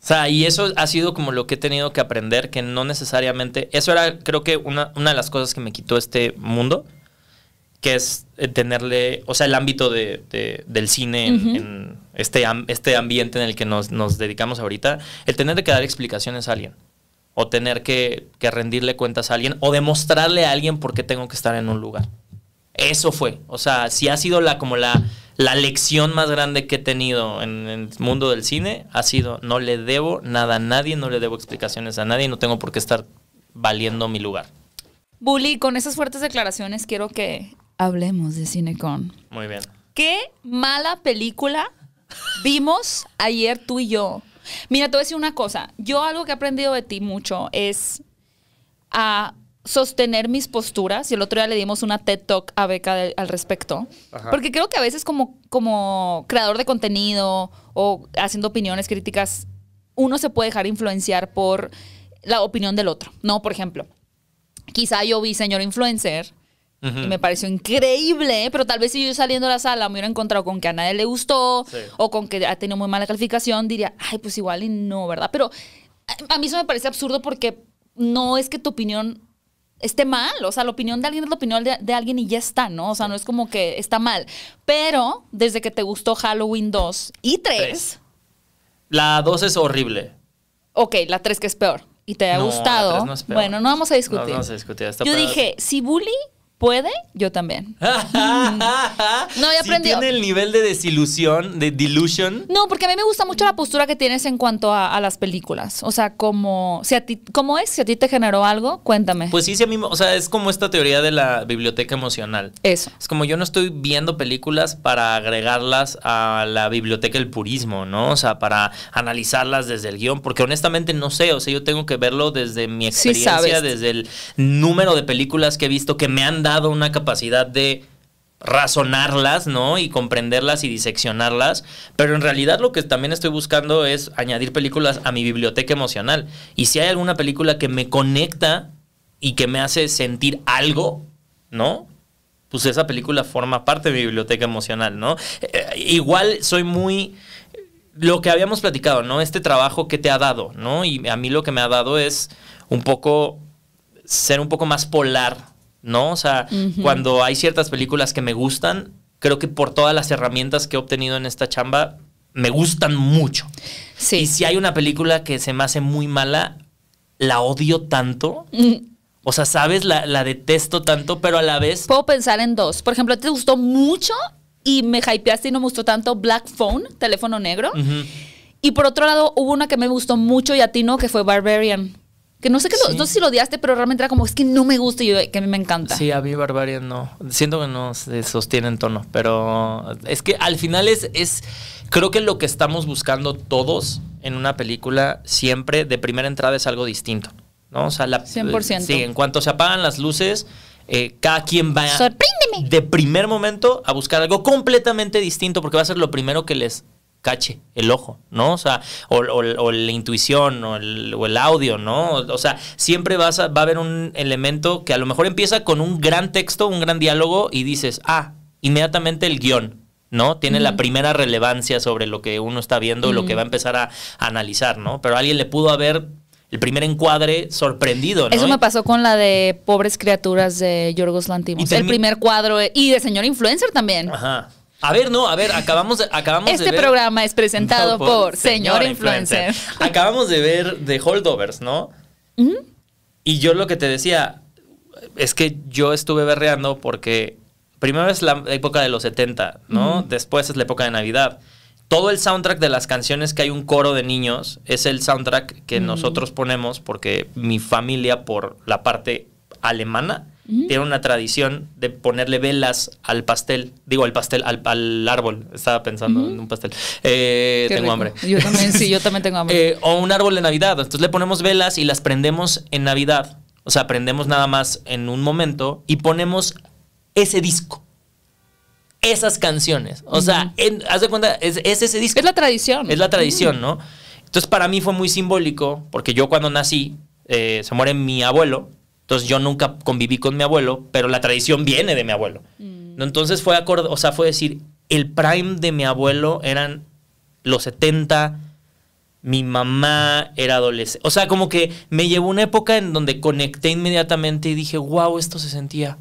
O sea, y eso ha sido como lo que he tenido que aprender, que no necesariamente, eso era creo que una, una de las cosas que me quitó este mundo, que es eh, tenerle, o sea, el ámbito de, del cine, en, este, este ambiente en el que nos, dedicamos ahorita, el tener que dar explicaciones a alguien o tener que, que, rendirle cuentas a alguien o demostrarle a alguien por qué tengo que estar en un lugar eso fue. O sea, si ha sido la como la, la lección más grande que he tenido en, el mundo del cine, ha sido no le debo nada a nadie, no le debo explicaciones a nadie, no tengo por qué estar valiendo mi lugar. Bully, con esas fuertes declaraciones quiero que hablemos de Cinecon. Muy bien. Qué mala película vimos ayer tú y yo. Mira, te voy a decir una cosa. Yo algo que he aprendido de ti mucho es a sostener mis posturas. Y el otro día le dimos una TED Talk a Beca al respecto. Porque creo que a veces como, como creador de contenido o haciendo opiniones críticas, uno se puede dejar influenciar por la opinión del otro. No, por ejemplo, quizá yo vi señor influencer y me pareció increíble, pero tal vez si yo saliendo de la sala me hubiera encontrado con que a nadie le gustó o con que ha tenido muy mala calificación, diría, ay, pues igual y no, ¿verdad? Pero a, eh, a mí eso me parece absurdo porque no es que tu opinión esté mal. O sea, la opinión de alguien es la opinión de, alguien y ya está, ¿no? O sea, no es como que está mal. Pero desde que te gustó Halloween 2 y 3. La 2 es horrible. Ok, la 3 que es peor. Y te ha gustado. La no es peor. Bueno, no vamos a discutir. No, vamos a discutir. Está Yo dije, si Bully puede, yo también. no, ya aprendido. ¿Tiene el nivel de desilusión, de delusion? No, porque a mí me gusta mucho la postura que tienes en cuanto a, las películas. O sea, como, si a ti, ¿cómo es? Si a ti te generó algo, cuéntame. Pues sí, sí, a mí, o sea, es como esta teoría de la biblioteca emocional. Eso. Es como yo no estoy viendo películas para agregarlas a la biblioteca del purismo, ¿no? O sea, para analizarlas desde el guión, porque honestamente no sé, o sea, yo tengo que verlo desde mi experiencia, desde el número de películas que he visto que me han una capacidad de razonarlas, ¿no? Y comprenderlas y diseccionarlas. Pero en realidad lo que también estoy buscando es añadir películas a mi biblioteca emocional. Y si hay alguna película que me conecta y que me hace sentir algo, ¿no? Pues esa película forma parte de mi biblioteca emocional, ¿no? Eh, igual soy muy... Lo que habíamos platicado, ¿no? Este trabajo que te ha dado, ¿no? Y a mí lo que me ha dado es un poco ser un poco más polar ¿no? O sea, cuando hay ciertas películas que me gustan, creo que por todas las herramientas que he obtenido en esta chamba, me gustan mucho. Sí. Y si hay una película que se me hace muy mala, la odio tanto. Mm. O sea, ¿sabes? La, detesto tanto, pero a la vez... Puedo pensar en dos. Por ejemplo, ¿te gustó mucho y me hypeaste y no me gustó tanto Black Phone, teléfono negro? Y por otro lado, hubo una que me gustó mucho y a ti no, que fue Barbarian. Que no sé, que no si lo odiaste, pero realmente era como, es que no me gusta y que a mí me encanta. Sí, a mí Barbarian no. Siento que no se sostiene en tono, pero es que al final es, es, creo que lo que estamos buscando todos en una película siempre de primera entrada es algo distinto, ¿no? O sea, la, 100%. Sí, en cuanto se apagan las luces, eh, cada quien va... ¡Sorpréndeme! De primer momento a buscar algo completamente distinto porque va a ser lo primero que les cache, el ojo, ¿no? O sea, o, la intuición o el, audio, ¿no? O sea, siempre vas va a haber un elemento que a lo mejor empieza con un gran texto, un gran diálogo y dices, ah, inmediatamente el guión, ¿no? Tiene la primera relevancia sobre lo que uno está viendo, y lo que va a empezar a, analizar, ¿no? Pero alguien le pudo haber el primer encuadre sorprendido, ¿no? Eso me pasó con la de Pobres Criaturas de Yorgos Lantimos. El primer cuadro eh, y de Señor Influencer también. Ajá. A ver, no, a ver, acabamos, de este ver. Este programa es presentado por, Señor, influencer. Acabamos de ver The Holdovers, ¿no? Y yo lo que te decía es que yo estuve berreando porque primero es la época de los 70, ¿no? Después es la época de Navidad. Todo el soundtrack de las canciones que hay un coro de niños es el soundtrack que nosotros ponemos porque mi familia, por la parte alemana, tiene una tradición de ponerle velas al pastel, digo al pastel, al, al árbol, estaba pensando en un pastel. Eh, tengo hambre. Yo también, sí, yo también tengo hambre. Eh, o un árbol de Navidad, entonces le ponemos velas y las prendemos en Navidad, o sea, prendemos nada más en un momento y ponemos ese disco esas canciones. O sea, haz de cuenta, es, ese disco. Es la tradición. Es la tradición, ¿no? Entonces, para mí fue muy simbólico, porque yo cuando nací, eh, se muere mi abuelo, entonces yo nunca conviví con mi abuelo, pero la tradición viene de mi abuelo. no. Mm. Entonces fue o sea, fue decir, el prime de mi abuelo eran los 70, mi mamá era adolescente. O sea, como que me llevó una época en donde conecté inmediatamente y dije, wow, esto se sentía.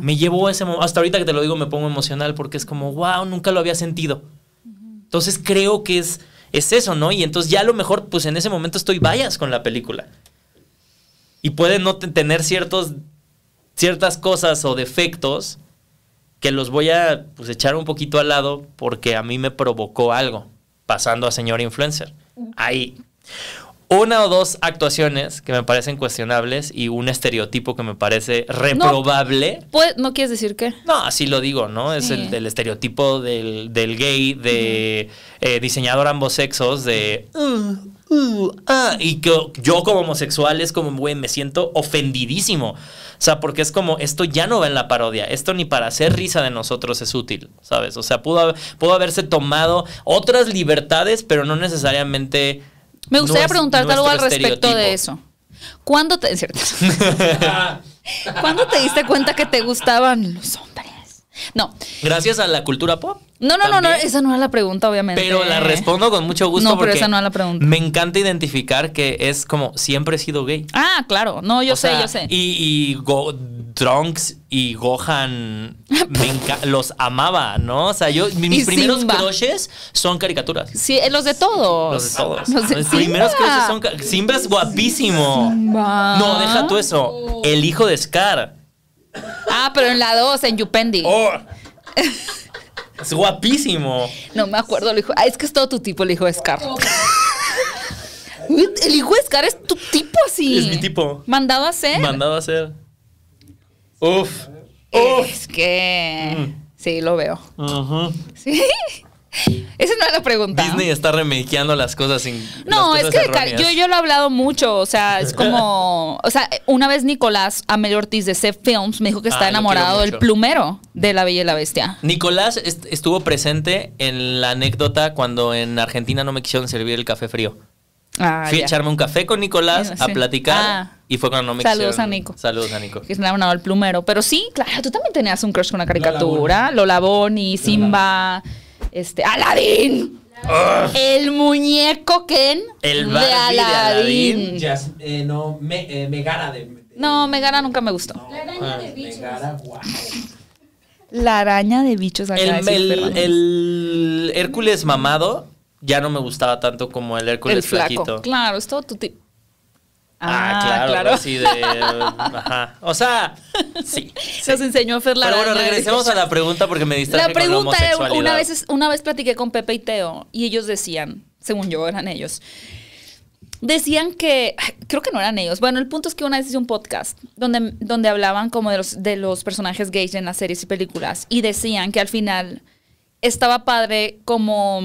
Me llevó a ese momento. Hasta ahorita que te lo digo me pongo emocional porque es como, wow, nunca lo había sentido. Entonces creo que es, es eso, ¿no? Y entonces ya a lo mejor, pues en ese momento estoy vayas con la película y pueden no tener ciertos, ciertas cosas o defectos que los voy a pues, echar un poquito al lado porque a mí me provocó algo, pasando a señor influencer. Ahí. Una o dos actuaciones que me parecen cuestionables y un estereotipo que me parece reprobable. No, pues, ¿no quieres decir qué? No, así lo digo, ¿no? Es el, estereotipo del, gay, de eh, diseñador ambos sexos, de Uh, ah", y que yo como homosexual es como, güey, me siento ofendidísimo. O sea, porque es como, esto ya no va en la parodia, esto ni para hacer risa de nosotros es útil, ¿sabes? O sea, pudo, pudo haberse tomado otras libertades, pero no necesariamente... Me gustaría preguntarte algo al respecto de eso. ¿Cuándo te... ¿Cuándo te diste cuenta que te gustaban los hombres? No. Gracias a la cultura pop. No, no, no, no, esa no era la pregunta, obviamente. Pero la respondo con mucho gusto. No, esa no era la pregunta. Me encanta identificar que es como siempre he sido gay. Ah, claro. No, yo sé, yo sé. Y, Drunks y Gohan me los amaba, ¿no? O sea, yo mis primeros son caricaturas. Sí, eh, los de todos. Los de todos. Los primeros crushes son Simba es guapísimo. No, deja tú eso. El hijo de Scar. Ah, pero en la 2, en Yupendi. Oh. Es guapísimo. No me acuerdo, le dijo. Ah, es que es todo tu tipo, el hijo Scar. Oh. el hijo de Scar es tu tipo así. Es mi tipo. Mandado a ser. Mandado a ser. Uf. Es que. Mm. Sí, lo veo. Ajá. Sí. Esa no es la pregunta. Disney está remediando las cosas sin. No, es que yo, lo he hablado mucho. O sea, es como. O sea, una vez Nicolás Amelio Ortiz de C Films me dijo que ah, está enamorado del plumero de La Bella y la Bestia. Nicolás estuvo presente en la anécdota cuando en Argentina no me quisieron servir el café frío. Ah, Fui a echarme un café con Nicolás, a platicar. Ah. Y fue cuando no me Saludos a Nico. Saludos a Nico. Que se enamorado el plumero. Pero sí, claro, tú también tenías un crush con una caricatura. Lola Bonnie, Simba. Este, Aladín. El muñeco Ken el de Aladín. Eh, no, me, eh, Megara de, No, Megara nunca me gustó. la araña de bichos. Megara, La araña de bichos. el, Hércules mamado ya no me gustaba tanto como el Hércules flaquito. Claro, es todo tu tipo. Ah, ah, claro, claro. Así de. ajá. O sea, sí. Se os enseñó a Pero bueno, regresemos a la pregunta porque me distraje. La pregunta la una vez, una vez platiqué con Pepe y Teo y ellos decían, según yo eran ellos, decían que, creo que no eran ellos, bueno, el punto es que una vez hice un podcast donde, donde hablaban como de los, de los personajes gays en las series y películas y decían que al final estaba padre como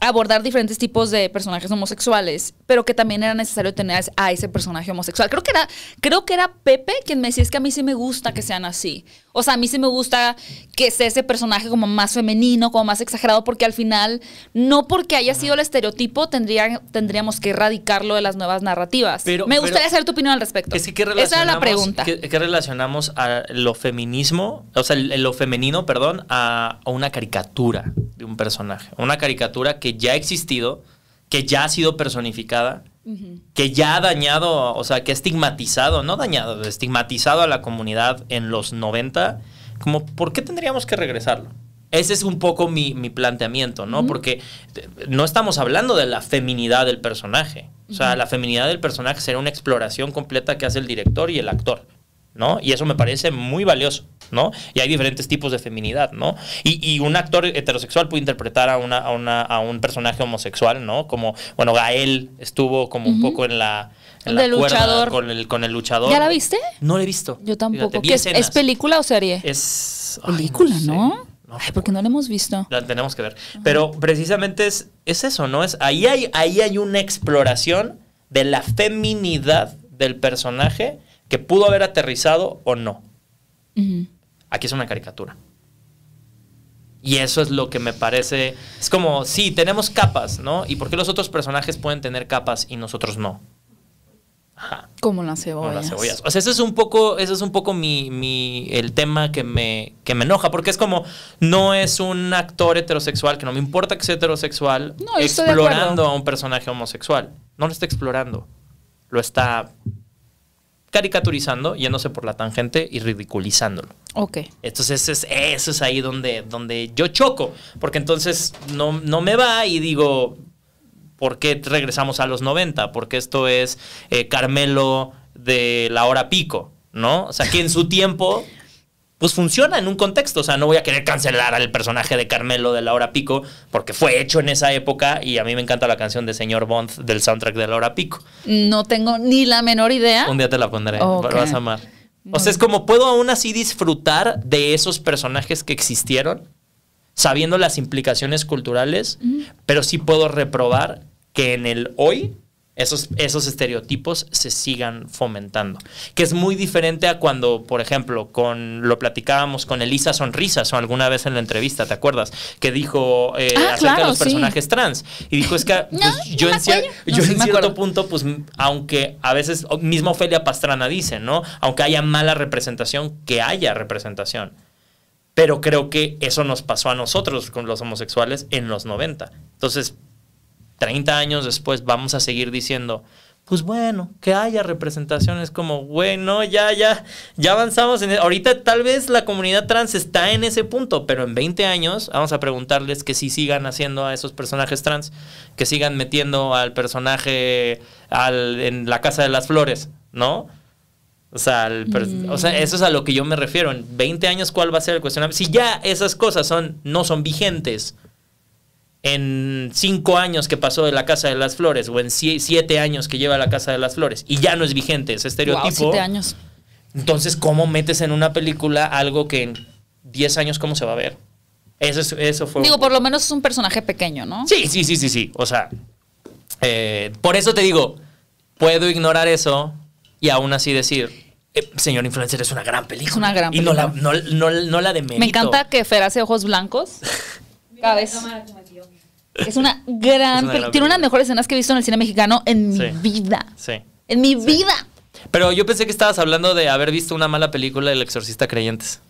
abordar diferentes tipos de personajes homosexuales, pero que también era necesario tener a ese personaje homosexual. Creo que era, creo que era Pepe quien me decía es que a mí sí me gusta que sean así. O sea, a mí sí me gusta que sea ese personaje como más femenino, como más exagerado, porque al final, no porque haya sido el estereotipo, tendríamos que erradicarlo de las nuevas narrativas. me gustaría saber tu opinión al respecto. que, Esa era la pregunta. ¿qué, relacionamos a lo feminismo, o sea, lo femenino, perdón, a una caricatura de un personaje? Una caricatura que ya ha existido, que ya ha sido personificada que ya ha dañado, o sea, que ha estigmatizado, no dañado, estigmatizado a la comunidad en los 90, como, ¿por qué tendríamos que regresarlo? Ese es un poco mi, planteamiento, ¿no? Porque no estamos hablando de la feminidad del personaje. O sea, la feminidad del personaje será una exploración completa que hace el director y el actor. ¿no? Y eso me parece muy valioso, ¿no? Y hay diferentes tipos de feminidad, ¿no? Y, un actor heterosexual puede interpretar a, una, a, un personaje homosexual, ¿no? Como, bueno, Gael estuvo como un poco en la... En luchador. Con el, con el luchador. ¿Ya la viste? No la he visto. Yo tampoco. ¿Qué es, película o serie? Es... película, ¿no? porque no la hemos visto. La tenemos que ver. Pero precisamente es, es eso, ¿no? Es, ahí, hay, ahí hay una exploración de la feminidad del personaje que pudo haber aterrizado o no. Aquí es una caricatura. Y eso es lo que me parece. Es como, sí, tenemos capas, ¿no? ¿Y por qué los otros personajes pueden tener capas y nosotros no? Como las cebollas. O sea, ese es un poco, ese es un poco mi, el tema que me, me enoja, porque es como, no es un actor heterosexual, que no me importa que sea heterosexual, explorando a un personaje homosexual. No lo está explorando, lo está caricaturizando, yéndose por la tangente y ridiculizándolo. Ok. Entonces, eso es, ahí donde, donde yo choco, porque entonces no, no me va y digo, ¿por qué regresamos a los 90? Porque esto es eh, Carmelo de la hora pico, ¿no? O sea, que en su tiempo pues funciona en un contexto. O sea, no voy a querer cancelar al personaje de Carmelo de La Hora Pico, porque fue hecho en esa época y a mí me encanta la canción de Señor Bond del soundtrack de La Hora Pico. No tengo ni la menor idea. Un día te la pondré, vas a amar. O sea, es como puedo aún así disfrutar de esos personajes que existieron, sabiendo las implicaciones culturales, pero sí puedo reprobar que en el hoy esos, estereotipos se sigan fomentando. Que es muy diferente a cuando, por ejemplo, con lo platicábamos con Elisa Sonrisas o alguna vez en la entrevista, ¿te acuerdas? Que dijo eh, ah, acerca de los personajes trans. Y dijo, es que pues, yo, en, cierto punto, pues, aunque a veces, misma Ofelia Pastrana dice, ¿no? Aunque haya mala representación, que haya representación. Pero creo que eso nos pasó a nosotros con los homosexuales en los 90. Entonces, 30 años después vamos a seguir diciendo, pues bueno, que haya representaciones como, bueno, ya, ya, ya avanzamos. En e-". ahorita tal vez la comunidad trans está en ese punto, pero en 20 años vamos a preguntarles que si sigan haciendo a esos personajes trans, que sigan metiendo al personaje en la Casa de las Flores, ¿no? O sea, mm. o sea, eso es a lo que yo me refiero. En 20 años, ¿cuál va a ser el cuestionamiento? Si ya esas cosas son, no son vigentes, en cinco años que pasó de la Casa de las Flores o en siete años que lleva la Casa de las Flores y ya no es vigente ese estereotipo. Wow, siete años. Entonces, ¿cómo metes en una película algo que en diez años cómo se va a ver? Eso, eso fue. Digo, por lo menos es un personaje pequeño, ¿no? Sí, sí, sí, sí, sí. O sea, eh, por eso te digo, puedo ignorar eso y aún así decir. Eh, señor Influencer es una gran película. Es una gran película. Y no la, de Me encanta que Fer hace ojos blancos Es una gran. Tiene una de las mejores escenas que he visto en el cine mexicano en mi vida. Sí. En mi vida. Pero yo pensé que estabas hablando de haber visto una mala película del exorcista creyentes.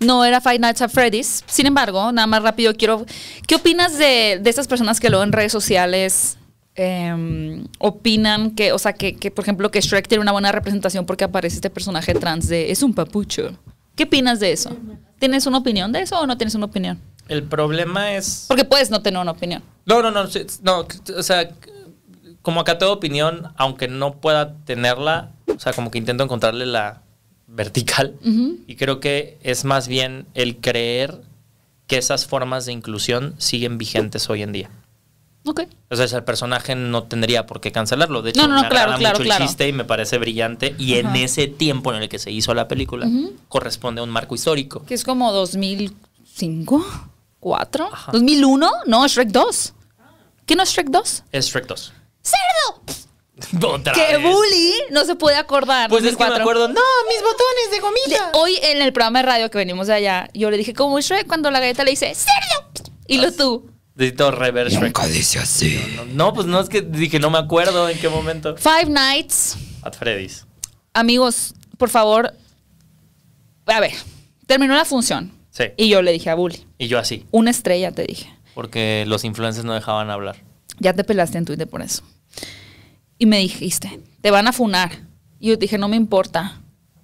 No, era Five Nights at Freddy's. Sin embargo, nada más rápido quiero. ¿Qué opinas de, de estas personas que luego en redes sociales em, opinan que, o sea, que, que, por ejemplo, que Shrek tiene una buena representación porque aparece este personaje trans de es un papucho? ¿Qué opinas de eso? ¿Tienes una opinión de eso o no tienes una opinión? El problema es... Porque puedes no tener una opinión. No, no, no, o sea, como acá tengo opinión, aunque no pueda tenerla, o sea, como que intento encontrarle la vertical y creo que es más bien el creer que esas formas de inclusión siguen vigentes hoy en día. Ok. sea, el personaje no tendría por qué cancelarlo. De hecho, no, no, el chiste y me parece brillante. Y en ese tiempo en el que se hizo la película, corresponde a un marco histórico. Que es como 2005. 2004, 2001, no, Shrek 2. ¿Qué no es Shrek 2? Es Shrek 2. ¡Cerdo! ¡Qué bully no se puede acordar. Pues es que me acuerdo. No, mis botones de gomita. hoy en el programa de radio que venimos de allá, yo le dije como Shrek cuando la galleta le dice ¡Cerdo! Y lo tú. Necesito reverse Shrek. Nunca dice así. no, pues no es que dije no me acuerdo en qué momento. Five Nights. At Freddy's. Amigos, por favor. A ver, terminó la función. Y yo le dije a Bully. Y yo así. Una estrella, te dije. Porque los influencers no dejaban hablar. Ya te pelaste en Twitter por eso. Y me dijiste, te van a funar. Y yo dije, no me importa.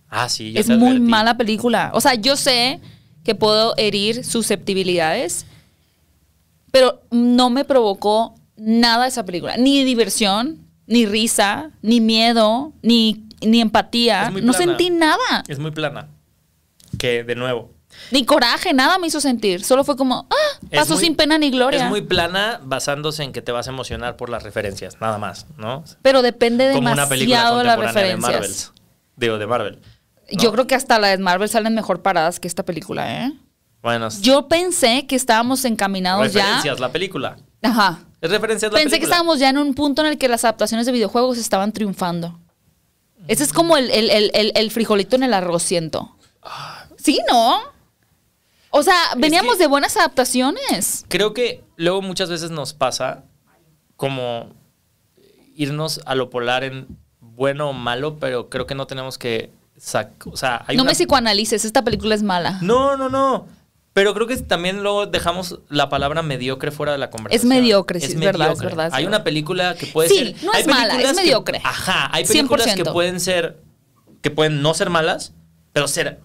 Ah, sí. es muy mala película. O sea, yo sé que puedo herir susceptibilidades, pero no me provocó nada esa película. Ni diversión, ni risa, ni miedo, ni empatía. No sentí nada. Es muy plana. Que, de nuevo, ni coraje, nada me hizo sentir. Solo fue como, ah, pasó sin pena ni gloria. Es muy plana basándose en que te vas a emocionar por las referencias, nada más, ¿no? Pero depende de Como una película de las referencias. De Marvel. Digo, de Marvel. Yo creo que hasta la de Marvel salen mejor paradas que esta película, ¿eh? Bueno. Yo pensé que estábamos encaminados ya. ya. Referencias, la película. Ajá. Es referencias, la Pensé que estábamos ya en un punto en el que las adaptaciones de videojuegos estaban triunfando. Ese es como el, el, frijolito en el arroz, ah. Sí, ¿no? O sea, veníamos de buenas adaptaciones. Creo que luego muchas veces nos pasa como irnos a lo polar en bueno o malo, pero creo que no tenemos que... O no me psicoanalices, esta película es mala. No, no, no. Pero creo que también luego dejamos la palabra mediocre fuera de la conversación. Es mediocre, es, verdad, hay una película que puede ser... Sí, no es mala, es mediocre. ajá, hay películas que pueden ser... que pueden no ser malas, pero ser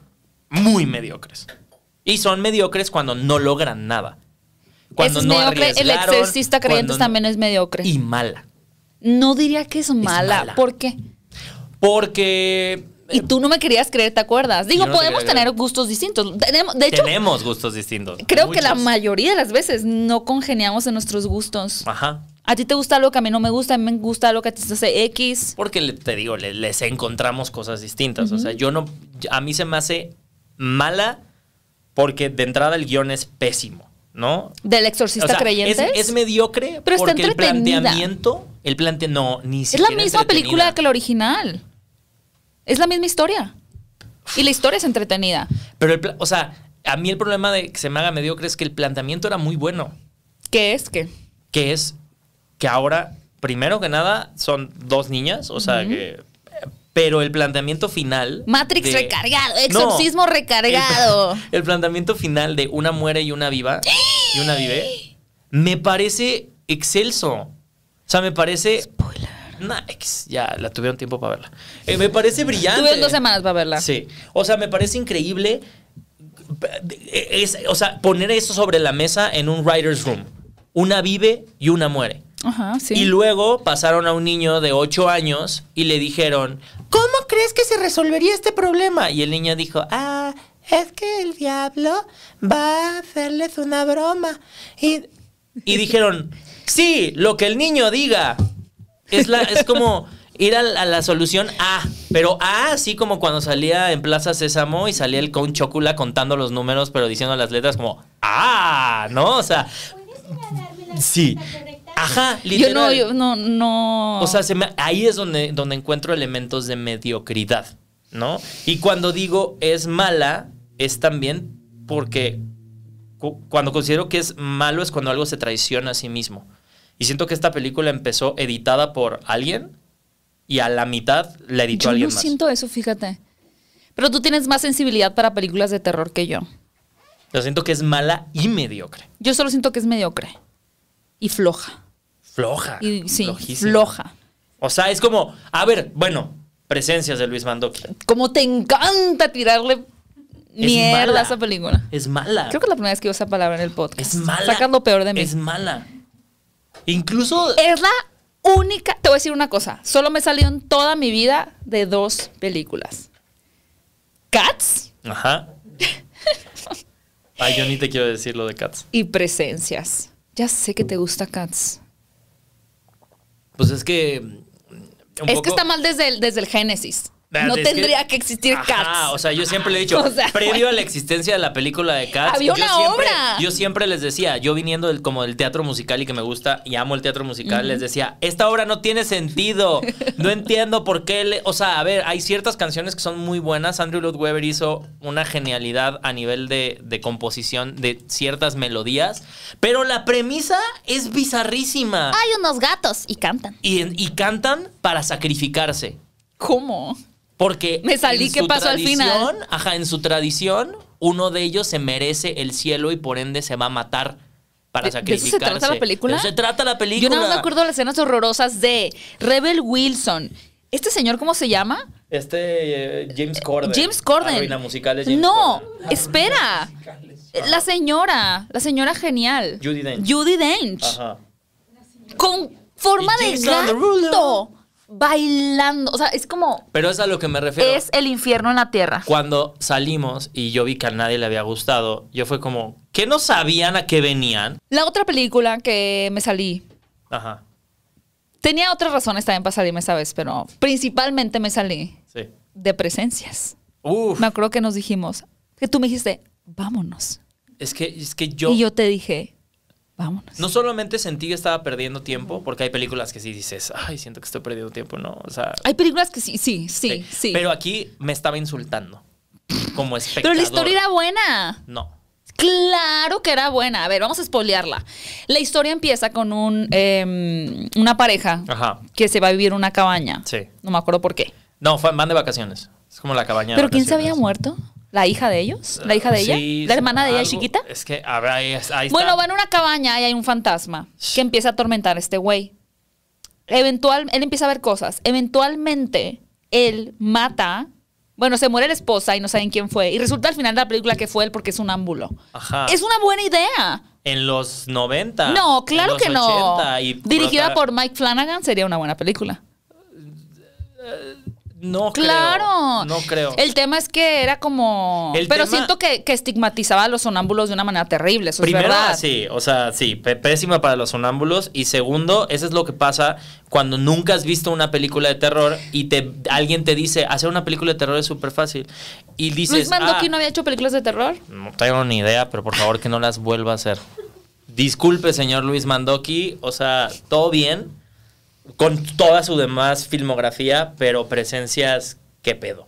muy mediocres. Y son mediocres cuando no logran nada. Cuando no mediocre, El exorcista creyente también es mediocre. Y mala. No diría que es mala. ¿Por qué? Porque. Y tú no me querías creer, ¿te acuerdas? Digo, podemos tener gustos distintos. Tenemos, de hecho, tenemos gustos distintos. Creo que la mayoría de las veces no congeniamos en nuestros gustos. Ajá. A ti te gusta lo que a mí no me gusta, a mí me gusta lo que a ti te hace X. Porque te digo, les, encontramos cosas distintas. O sea, yo no. A mí se me hace mala porque de entrada el guión es pésimo, ¿no? ¿Del exorcista creyente? Es, mediocre pero porque el planteamiento, el plante no, ni siquiera. Es la misma película que la original. Es la misma historia. Y la historia es entretenida. Pero, el, o sea, a mí el problema de que se me haga mediocre es que el planteamiento era muy bueno. ¿Qué es qué? Que es que ahora, primero que nada, son dos niñas, o sea, que pero el planteamiento final. Matrix recargado, exorcismo recargado. El, planteamiento final de una muere y una viva. y una vive. Me parece excelso. O sea, me parece. Spoiler. Nice. Ya, la tuvieron tiempo para verla. Eh, me parece brillante. Tuvieron dos semanas para verla. Sí. O sea, me parece increíble. Eh, es, o sea, poner eso sobre la mesa en un writer's room una vive y una muere. Ajá, Y luego pasaron a un niño de 8 años y le dijeron, ¿cómo crees que se resolvería este problema? Y el niño dijo, ah, es que el diablo va a hacerles una broma. Y, dijeron, sí, lo que el niño diga. Es, la, es como ir a, la solución A, pero A, así como cuando salía en Plaza Sésamo y salía el con Chocula contando los números, pero diciendo las letras como ¡Ah! ¿no? O sea, Sí. Ajá, Yo no, yo no, O sea, ahí es donde, donde encuentro elementos de mediocridad, ¿no? Y cuando digo es mala, es también porque cuando considero que es malo es cuando algo se traiciona a sí mismo. Y siento que esta película empezó editada por alguien y a la mitad la editó alguien más. Yo siento eso, fíjate. Pero tú tienes más sensibilidad para películas de terror que yo. Yo siento que es mala y mediocre. Yo solo siento que es mediocre. Y floja. Floja. Y, sí, floja. O sea, es como, a ver, bueno, presencias de Luis Mandoki. Como te encanta tirarle mierda a esa película. Es mala. Creo que es la primera vez que uso esa palabra en el podcast. Es mala. Sacando peor de mí. Es mala. Incluso. Es la única. Te voy a decir una cosa. Solo me salió en toda mi vida de dos películas: Cats. Ajá. Ay, yo ni te quiero decir lo de Cats. Y presencias. Ya sé que te gusta Cats. Pues es que. Mm, es que está mal desde desde el Génesis. No tendría que, existir Cats. o sea, yo siempre le he dicho, previo a la existencia de la película de Cats, había una yo, siempre, obra. yo siempre les decía, yo viniendo del, como del teatro musical y que me gusta y amo el teatro musical, les decía, esta obra no tiene sentido, no entiendo por qué, o sea, a ver, hay ciertas canciones que son muy buenas, Andrew Lloyd Webber hizo una genialidad a nivel de, composición de ciertas melodías, pero la premisa es bizarrísima. Hay unos gatos y cantan. Y, y cantan para sacrificarse. ¿Cómo? Porque. Me salí, ¿qué pasó al final? Ajá, en su tradición, uno de ellos se merece el cielo y por ende se va a matar para sacrificarse. ¿De, eso se trata la película? se trata la película. Yo no me acuerdo de las escenas horrorosas de Rebel Wilson. ¿Este señor cómo se llama? Este eh, James eh, Corden. James Corden. no, espera. La señora, la señora genial. Judy Dench. Judy Dench. Ajá. Con forma de gato bailando. O sea, es como. Pero es a lo que me refiero. Es el infierno en la tierra. Cuando salimos y yo vi que a nadie le había gustado, yo fue como, ¿qué no sabían a qué venían? La otra película que me salí. Ajá. Tenía otras razones también para salirme esta vez, pero principalmente me salí sí. de presencias. Uf. Me acuerdo que nos dijimos, que tú me dijiste, vámonos. Es que, es que yo. Y yo te dije, vámonos. No solamente sentí que estaba perdiendo tiempo, porque hay películas que sí dices, ay, siento que estoy perdiendo tiempo, no, o sea... Hay películas que sí, sí, sí, sí. Pero aquí me estaba insultando como espectador. Pero la historia era buena. No. Claro que era buena. A ver, vamos a spoilearla. La historia empieza con un, em, una pareja que se va a vivir en una cabaña. Sí. No me acuerdo por qué. No, fue, van de vacaciones. Es como la cabaña. ¿Pero quién se había muerto? la hija de ellos, la hija de ella, la hermana de ella chiquita. Es que a ver, ahí, Bueno, va en una cabaña y hay un fantasma que empieza a atormentar a este güey. Eventual, él empieza a ver cosas. Eventualmente, él mata. Bueno, se muere la esposa y no saben quién fue. Y resulta al final de la película que fue él porque es un ámbulo. Ajá. Es una buena idea. En los 90. No, claro que no. Dirigida por Mike Flanagan sería una buena película. Eh, no claro. no creo. El tema es que era como. pero siento que, estigmatizaba a los sonámbulos de una manera terrible. Eso es verdad. sí, o sea, sí, pésima para los sonámbulos. Y segundo, eso es lo que pasa cuando nunca has visto una película de terror y te alguien te dice hacer una película de terror es súper fácil. Y dices. ¿Luis Mandoki ah". no había hecho películas de terror? No tengo ni idea, pero por favor que no las vuelva a hacer. Disculpe, señor Luis Mandoki. O sea, todo bien con toda su demás filmografía, pero presencias, ¿qué pedo?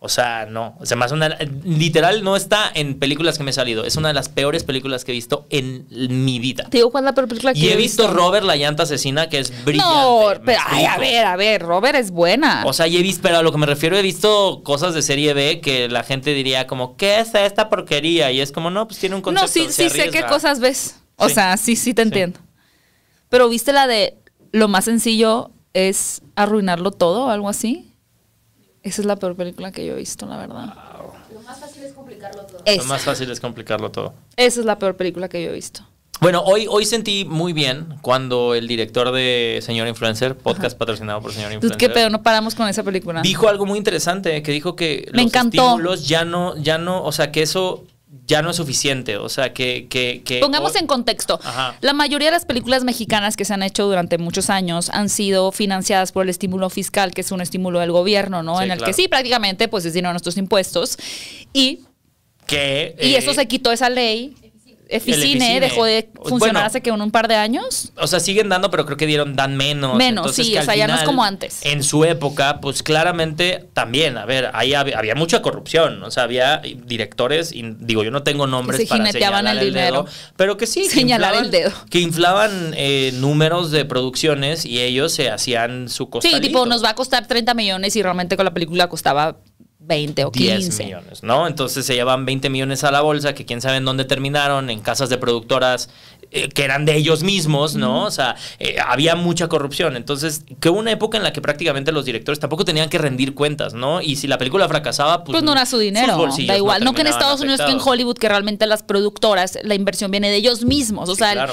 O sea, no. O sea, más una. Literal, no está en películas que me he salido. Es una de las peores películas que he visto en mi vida. Te digo, ¿cuál la película que Y he visto, Robert, la llanta asesina, que es brillante. pero, ay, a ver, a ver, Robert es buena. O sea, y he visto, pero a lo que me refiero, he visto cosas de serie B que la gente diría, como, ¿qué es esta porquería? Y es como, no, pues tiene un concepto. No, sí, sí, sé qué cosas ves. O sea, sí, sí te entiendo. Pero viste la de lo más sencillo es arruinarlo todo o algo así. Esa es la peor película que yo he visto, la verdad. Lo más fácil es complicarlo todo. Lo más fácil es complicarlo todo. Esa es la peor película que yo he visto. Bueno, hoy, hoy sentí muy bien cuando el director de Señor Influencer, podcast patrocinado por Señor Influencer. ¿Qué pedo? No paramos con esa película. Dijo algo muy interesante, que dijo que los encantó. estímulos ya no, ya no, o sea, que eso ya no es suficiente. O sea, que... Pongamos en contexto. La mayoría de las películas mexicanas que se han hecho durante muchos años han sido financiadas por el estímulo fiscal, que es un estímulo del gobierno, ¿no? en el que sí, prácticamente, pues es dinero de nuestros impuestos. Y y eso eh, se quitó esa ley eh, eficine, dejó de funcionar hace que un, un par de años. O sea, siguen dando, pero creo que dieron, dan menos. Menos, sí, o sea, ya no es como antes. En su época, pues claramente también, a ver, ahí había, mucha corrupción, o sea, había directores, digo, yo no tengo nombres que se para señalar el, dinero, pero que sí. Señalar que el dedo. Que inflaban eh, números de producciones y ellos se hacían su costo Sí, tipo, nos va a costar 30 millones y realmente con la película costaba 20 o 15. 10 millones, ¿no? Entonces se llevan 20 millones a la bolsa, que quién sabe en dónde terminaron, en casas de productoras eh, que eran de ellos mismos, ¿no? O sea, eh, había mucha corrupción. Entonces, que hubo una época en la que prácticamente los directores tampoco tenían que rendir cuentas, ¿no? Y si la película fracasaba, pues. Pues no era su dinero. Da igual. No, que en Estados Unidos, que en Hollywood, que realmente las productoras, la inversión viene de ellos mismos. O sea,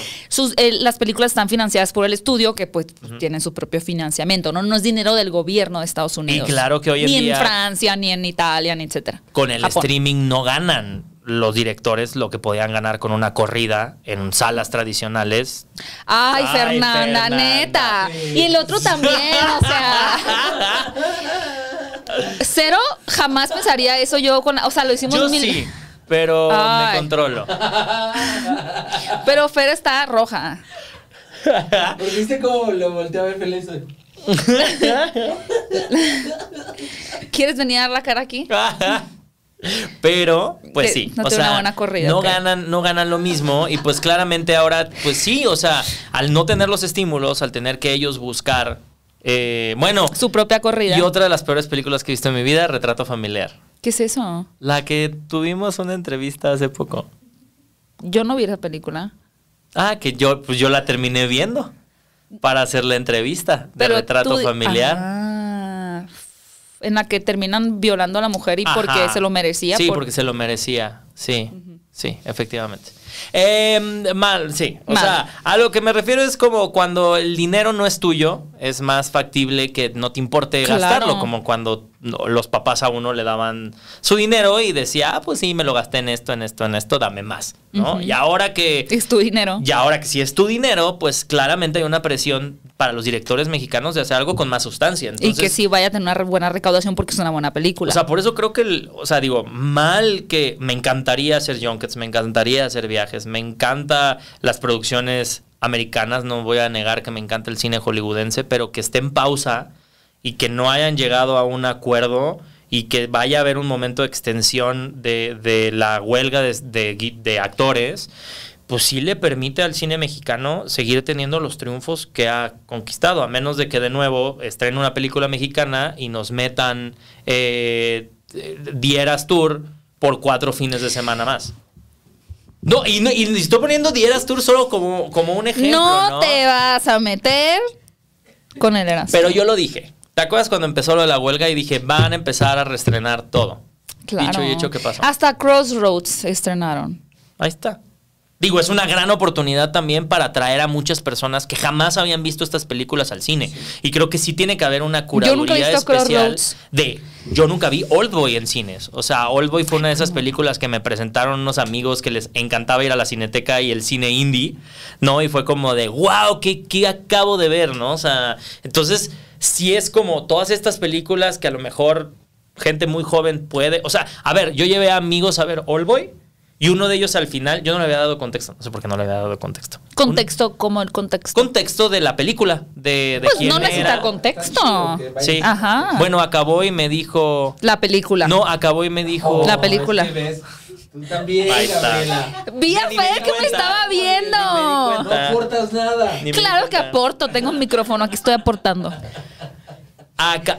las películas están financiadas por el estudio, que pues tienen su propio financiamiento, ¿no? No es dinero del gobierno de Estados Unidos. claro que hoy en día. Ni en Francia, ni en Italia, ni etcétera. Con el streaming no ganan los directores lo que podían ganar con una corrida en salas tradicionales. Ay, Fernanda, neta. Y el otro también, o sea. Cero, jamás pensaría eso yo con, o sea, lo hicimos yo mil... sí, pero me controlo. Pero Fer está roja. viste cómo lo volteó a ver feliz. ¿Quieres venir a dar la cara aquí? Pero, pues sí, no, o no ganan, no ganan lo mismo y pues claramente ahora, pues sí, o sea, al no tener los estímulos, al tener que ellos buscar, eh, bueno, su propia corrida. Y otra de las peores películas que he visto en mi vida, Retrato Familiar. ¿Qué es eso? La que tuvimos una entrevista hace poco. Yo no vi esa película. Ah, que yo, pues yo la terminé viendo para hacer la entrevista de retrato familiar. Ah en la que terminan violando a la mujer y porque se lo merecía. Sí, porque se lo merecía, sí, sí, efectivamente. Em, mal, sí. O sea, a lo que me refiero es como cuando el dinero no es tuyo, es más factible que no te importe gastarlo, como cuando los papás a uno le daban su dinero y decía, ah, pues sí, me lo gasté en esto, en esto, en esto, dame más, ¿no? Y ahora que... Es tu dinero. Y ahora que si es tu dinero, pues claramente hay una presión para los directores mexicanos de hacer algo con más sustancia. y que sí vaya a tener una buena recaudación porque es una buena película. O sea, por eso creo que, o sea, digo, mal que me encantaría hacer junkets, me encantaría hacer me encanta las producciones americanas, no voy a negar que me encanta el cine hollywoodense, pero que esté en pausa y que no hayan llegado a un acuerdo y que vaya a haber un momento de extensión de, la huelga de, actores, pues sí le permite al cine mexicano seguir teniendo los triunfos que ha conquistado, a menos de que de nuevo estrenen una película mexicana y nos metan eh, eh, Dieras Tour por cuatro fines de semana más. No, y, estoy poniendo Dieras Tour solo como, como un ejemplo. No, te vas a meter con el Eras. Pero yo lo dije. ¿Te acuerdas cuando empezó lo de la huelga y dije, van a empezar a reestrenar todo? Claro. Dicho y hecho, ¿qué pasó? Hasta Crossroads estrenaron. Ahí está. Digo, es una gran oportunidad también para atraer a muchas personas que jamás habían visto estas películas al cine. Y creo que sí tiene que haber una curaduría especial de. Yo nunca vi Oldboy en cines. O sea, Oldboy fue una de esas películas que me presentaron unos amigos que les encantaba ir a la cineteca y el cine indie, ¿no? Y fue como de, wow, ¿qué, qué acabo de ver, no? O sea, entonces, sí es como todas estas películas que a lo mejor gente muy joven puede. O sea, a ver, yo llevé a amigos a ver Oldboy y uno de ellos al final, yo no le había dado contexto, no sé por qué no le había dado contexto. ¿Contexto como el contexto? Contexto de la película, de, Pues no necesita contexto. Sí. Ajá. Bueno, acabó y me dijo... La película. No, acabó y me dijo... la película. también, Gabriela. que me estaba viendo. no aportas nada. claro que aporto, tengo un micrófono, aquí estoy aportando.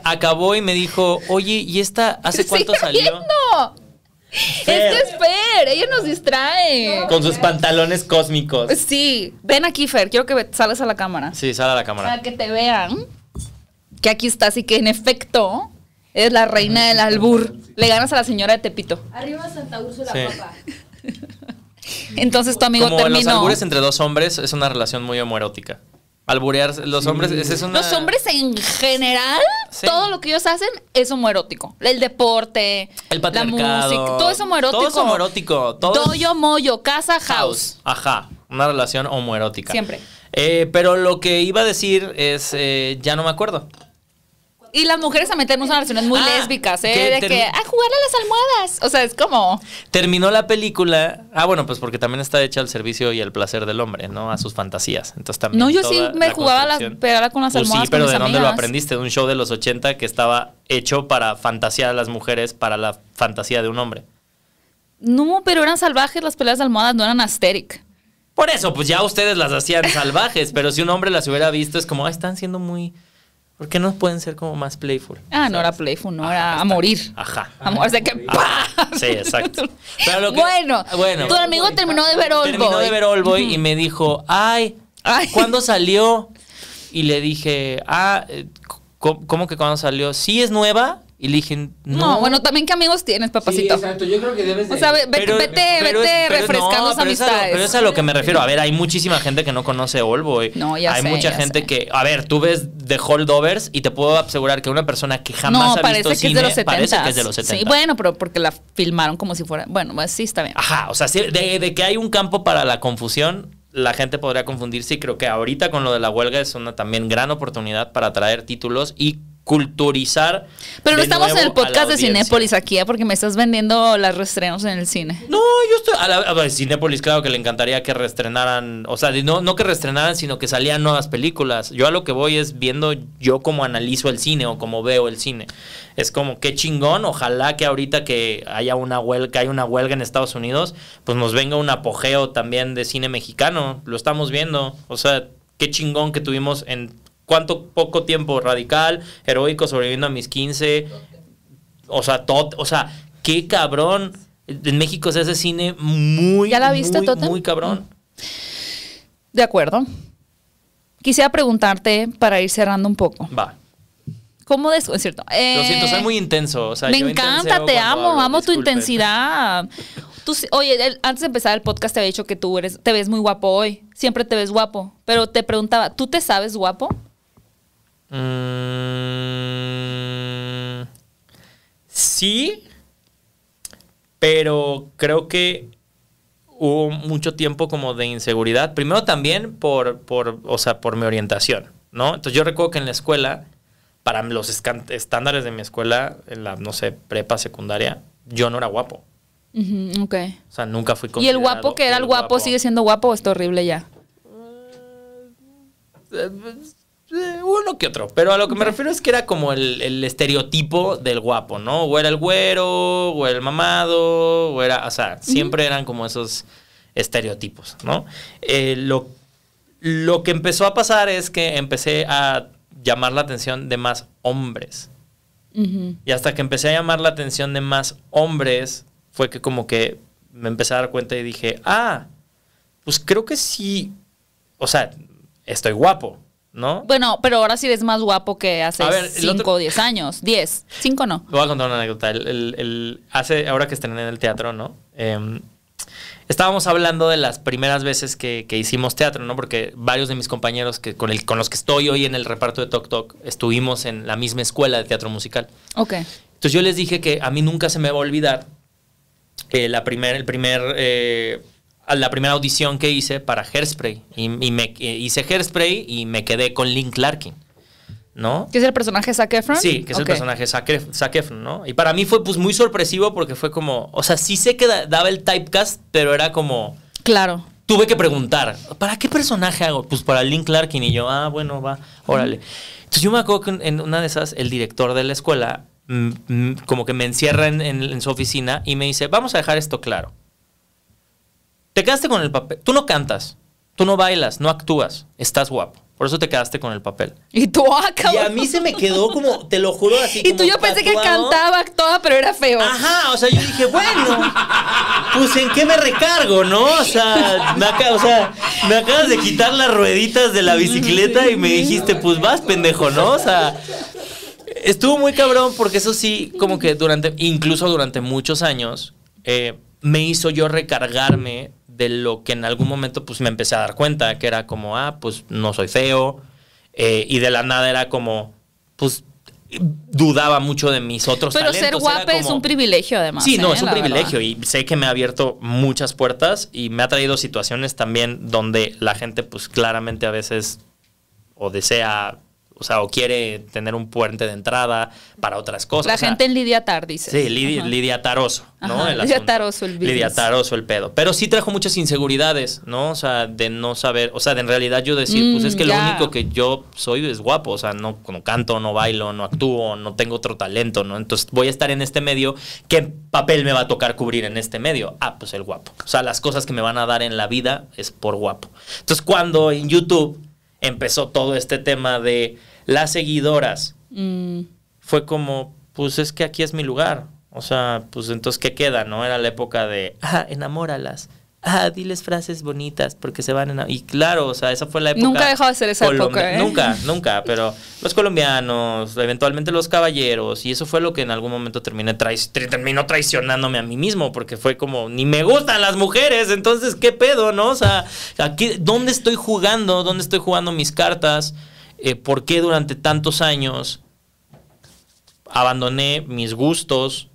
acabó y me dijo, oye, ¿y esta hace cuánto salió? Viendo? Es que es Fer, ella nos distrae. Con sus pantalones cósmicos. Sí, ven aquí, Fer, quiero que salgas a la cámara. Sí, sal a la cámara. Para que te vean que aquí estás y que en efecto es la reina del albur. Le ganas a la señora de Tepito. Arriba Santa Úrsula, la Entonces tu amigo Como Los albures entre dos hombres es una relación muy homoerótica. Alburear los hombres, es una... Los hombres en general, todo lo que ellos hacen es homoerótico. El deporte, el la música, todo es homoerótico. Todo es homoerótico. Todo moyo, casa, house. house. Ajá, una relación homoerótica. Siempre. Eh, pero lo que iba a decir es, eh, ya no me acuerdo y las mujeres a meternos unas relaciones muy ah, lésbicas, ¿eh? de que, ¡a jugar a las almohadas. O sea, es como. Terminó la película. Ah, bueno, pues porque también está hecha al servicio y al placer del hombre, ¿no? A sus fantasías. Entonces también. No, yo sí me jugaba a con las pues almohadas. Sí, pero ¿de dónde lo aprendiste? De un show de los 80 que estaba hecho para fantasear a las mujeres, para la fantasía de un hombre. No, pero eran salvajes las peleas de almohadas, no eran asteric. Por eso, pues ya ustedes las hacían salvajes, pero si un hombre las hubiera visto, es como, ¡ay, están siendo muy ¿Por qué no pueden ser como más playful? Ah, no era playful, no, era a morir. Ajá. A de que Sí, exacto. Pero lo que, bueno, bueno, tu amigo terminó de ver All terminó de ver All y me dijo, ay, ¿cuándo salió? Y le dije, ah, eh, ¿cómo, que cuándo salió? Sí, es nueva. Y no. bueno, también qué amigos tienes, papacito. Sí, exacto, yo creo que debes O sea, vete, vete pero, refrescando no, amistades. pero es a lo que me refiero. A ver, hay muchísima gente que no conoce Olvo. Eh. No, ya Hay mucha gente que... A ver, tú ves de Holdovers y te puedo asegurar que una persona que jamás ha visto cine... Parece que es de los 70. Sí, bueno, pero porque la filmaron como si fuera... Bueno, pues sí, está bien. Ajá, o sea, de, de que hay un campo para la confusión, la gente podría confundirse y creo que ahorita con lo de la huelga es una también gran oportunidad para traer títulos y culturizar. Pero no estamos en el podcast de Cinépolis aquí, ¿eh? porque me estás vendiendo las reestrenos en el cine. No, yo estoy. A, Cinépolis, claro que le encantaría que reestrenaran. O sea, no, no que reestrenaran, sino que salían nuevas películas. Yo a lo que voy es viendo yo cómo analizo el cine o cómo veo el cine. Es como, qué chingón. Ojalá que ahorita que haya una huelga, hay una huelga en Estados Unidos, pues nos venga un apogeo también de cine mexicano. Lo estamos viendo. O sea, qué chingón que tuvimos en cuánto poco tiempo radical, heroico, sobreviviendo a mis 15. O sea, o sea, qué cabrón. En México se hace cine muy, ¿Ya la viste, muy, tota? muy cabrón. Mm. De acuerdo. Quisiera preguntarte para ir cerrando un poco. Va. ¿Cómo de Es cierto. Lo siento, eh, soy muy intenso. me encanta, te amo, amo tu intensidad. oye, antes de empezar el podcast te había dicho que tú eres, te ves muy guapo hoy. Siempre te ves guapo. Pero te preguntaba, ¿tú te sabes guapo? Mm, sí, pero creo que hubo mucho tiempo como de inseguridad. Primero también por, por, o sea, por mi orientación, ¿no? Entonces yo recuerdo que en la escuela, para los estándares de mi escuela, en la, no sé, prepa secundaria, yo no era guapo. ok. O sea, nunca fui ¿Y el guapo que era el guapo, sigue siendo guapo o está horrible ya? Eh, eh, uno que otro, pero a lo que me refiero es que era como el, estereotipo del guapo, ¿no? O era el güero, o el mamado, o era, o sea, siempre eran como esos estereotipos, ¿no? Eh, lo, lo que empezó a pasar es que empecé a llamar la atención de más hombres. Y hasta que empecé a llamar la atención de más hombres, fue que como que me empecé a dar cuenta y dije, ah, pues creo que sí, o sea, estoy guapo ¿no? Bueno, pero ahora sí ves más guapo que hace 5 o 10 años. 10, 5 no. Voy a contar una anécdota. El, hace, ahora que estén en el teatro, ¿no? Em, estábamos hablando de las primeras veces que, hicimos teatro, ¿no? Porque varios de mis compañeros que, con, el, con los que estoy hoy en el reparto de Tok Tok estuvimos en la misma escuela de teatro musical. Ok. Entonces yo les dije que a mí nunca se me va a olvidar eh, la primera, el primer eh, la primera audición que hice para Hairspray. Y, me, eh, hice Hairspray y me quedé con Link Larkin. ¿No? ¿Que es el personaje Zac Efron? Sí, que es el personaje Zac, ¿no? Y para mí fue pues muy sorpresivo porque fue como, o sea, sí sé que daba el typecast, pero era como... Claro. Tuve que preguntar, ¿para qué personaje hago? Pues para Link Larkin y yo, ah, bueno, va, órale. Entonces yo me acuerdo que en una de esas el director de la escuela mm, mm, como que me encierra en su oficina y me dice, vamos a dejar esto claro. Te quedaste con el papel. Tú no cantas, tú no bailas, no actúas, estás guapo. Por eso te quedaste con el papel. Y tú, acabas... Ah, y a mí se me quedó como, te lo juro, así. Y tú, yo pensé que cantaba, actuaba, pero era feo. Ajá, o sea, yo dije, bueno, pues en qué me recargo, ¿no? O sea, me, acabas de quitar las rueditas de la bicicleta y me dijiste, pues vas, pendejo, ¿no? O sea, estuvo muy cabrón porque eso sí, como que durante, incluso durante muchos años, eh, me hizo yo recargarme de lo que en algún momento pues me empecé a dar cuenta, que era como, ah, pues no soy feo, eh, y de la nada era como, pues dudaba mucho de mis otros Pero ser guapo es un privilegio además. Sí, no, ¿eh? es un privilegio y sé que me ha abierto muchas puertas y me ha traído situaciones también donde la gente pues claramente a veces o desea o sea, o quiere tener un puente de entrada para otras cosas. La gente en Lidia Tar dice. Sí, Lidia, Taroso, ¿no? Lidia Taroso el Lidia Taroso el pedo. Pero sí trajo muchas inseguridades, ¿no? O sea, de no saber, o sea, de en realidad yo decir, pues es que lo mm, único que yo soy es guapo, o sea, no, no canto, no bailo, no actúo, no tengo otro talento, ¿no? Entonces voy a estar en este medio, ¿qué papel me va a tocar cubrir en este medio? Ah, pues el guapo. O sea, las cosas que me van a dar en la vida es por guapo. Entonces cuando en YouTube empezó todo este tema de las seguidoras. Mm. Fue como, pues es que aquí es mi lugar. O sea, pues entonces, ¿qué queda? ¿No? Era la época de, ah, enamóralas. Ah, diles frases bonitas porque se van a... Y claro, o sea, esa fue la época... Nunca dejó de ser esa época, ¿eh? Nunca, nunca, pero los colombianos, eventualmente los caballeros, y eso fue lo que en algún momento terminé terminó traicionándome a mí mismo, porque fue como, ni me gustan las mujeres, entonces, ¿qué pedo, no? O sea, aquí, ¿dónde estoy jugando? ¿Dónde estoy jugando mis cartas? Eh, por qué durante tantos años abandoné mis gustos,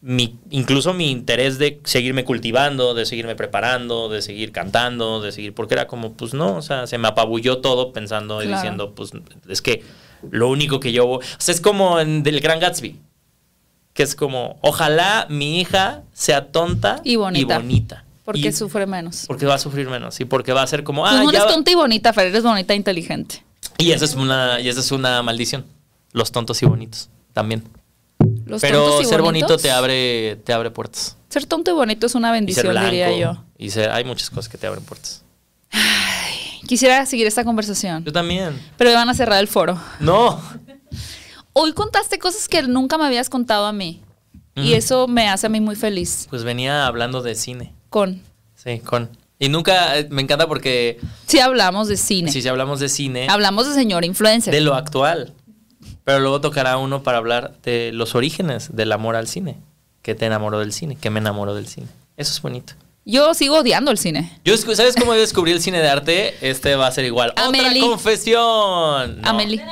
mi, incluso mi interés de seguirme cultivando, de seguirme preparando, de seguir cantando, de seguir, porque era como, pues no, o sea, se me apabulló todo pensando y diciendo, pues es que lo único que yo, o sea, es como en del Gran Gatsby, que es como, ojalá mi hija sea tonta y bonita. Porque sufre menos. Porque va a sufrir menos y porque va a ser como, pues ah, no eres tonta y bonita, Fer, eres bonita e inteligente. Y esa es una, y esa es una maldición. Los tontos y bonitos también. Pero ser bonito te abre, te abre puertas. Ser tonto y bonito es una bendición, diría yo. Y hay muchas cosas que te abren puertas. quisiera seguir esta conversación. Yo también. Pero me van a cerrar el foro. No. Hoy contaste cosas que nunca me habías contado a mí. Y eso me hace a mí muy feliz. Pues venía hablando de cine. Con. Sí, con. Y nunca, eh, me encanta porque... Sí hablamos de cine. Sí, si hablamos de cine. Hablamos de señor influencer. De lo actual. Pero luego tocará uno para hablar de los orígenes del amor al cine. Que te enamoró del cine, que me enamoró del cine. Eso es bonito. Yo sigo odiando el cine. Yo, ¿Sabes cómo descubrí el cine de arte? Este va a ser igual. ¡Otra confesión! No. Amelie.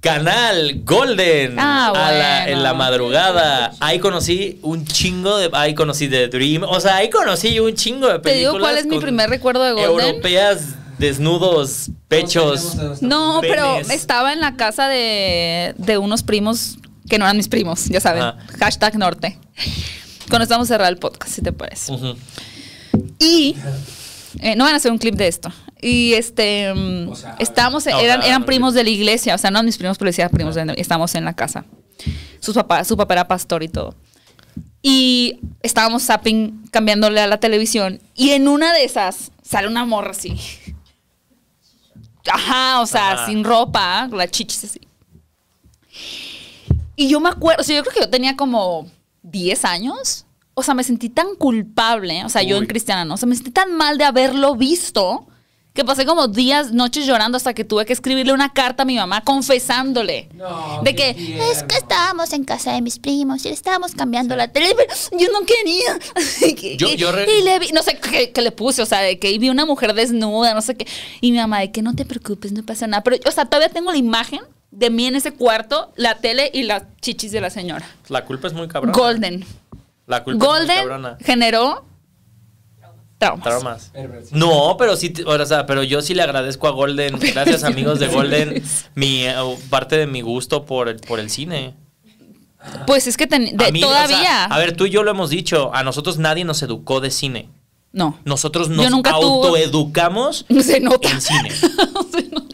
Canal Golden ah, en la madrugada. Ahí conocí un chingo de. Ahí conocí The Dream. O sea, ahí conocí un chingo de películas. Te digo cuál es mi primer recuerdo de Golden. Europeas desnudos, pechos. No, pero estaba en la casa de, unos primos que no eran mis primos, ya saben. Hashtag norte. vamos a cerrar el podcast, si te parece. Y eh, no van a hacer un clip de esto. Y este, mm, estábamos, eran, eran primos de la iglesia, o sea, no mis primos, pero primos, ah. de, estábamos en la casa. Sus papá, su papá era pastor y todo. Y estábamos zapping, cambiándole a la televisión. Y en una de esas sale una morra así. Ajá, o sea, sin ropa, la chichis así. Y yo me acuerdo, o sea, yo creo que yo tenía como 10 años. O sea, me sentí tan culpable, o sea, yo en cristiana, ¿no? O sea, me sentí tan mal de haberlo visto que pasé como días, noches llorando hasta que tuve que escribirle una carta a mi mamá confesándole. de que es que estábamos en casa de mis primos y estábamos cambiando la tele, yo no quería. y, le vi, no sé qué, le puse, o sea, de que vi una mujer desnuda, no sé qué. Y mi mamá, de que no te preocupes, no pasa nada. Pero, o sea, todavía tengo la imagen de mí en ese cuarto, la tele y las chichis de la señora. La culpa es muy cabrona. Golden. La culpa Golden es muy cabrona. generó no, pero sí, o sea, pero yo sí le agradezco a Golden, gracias amigos de Golden, mi uh, parte de mi gusto por el, por el cine. Pues es que todavía. a ver, tú y yo lo hemos dicho, a nosotros nadie nos educó de cine. No. Nosotros nos autoeducamos en cine. Se nota.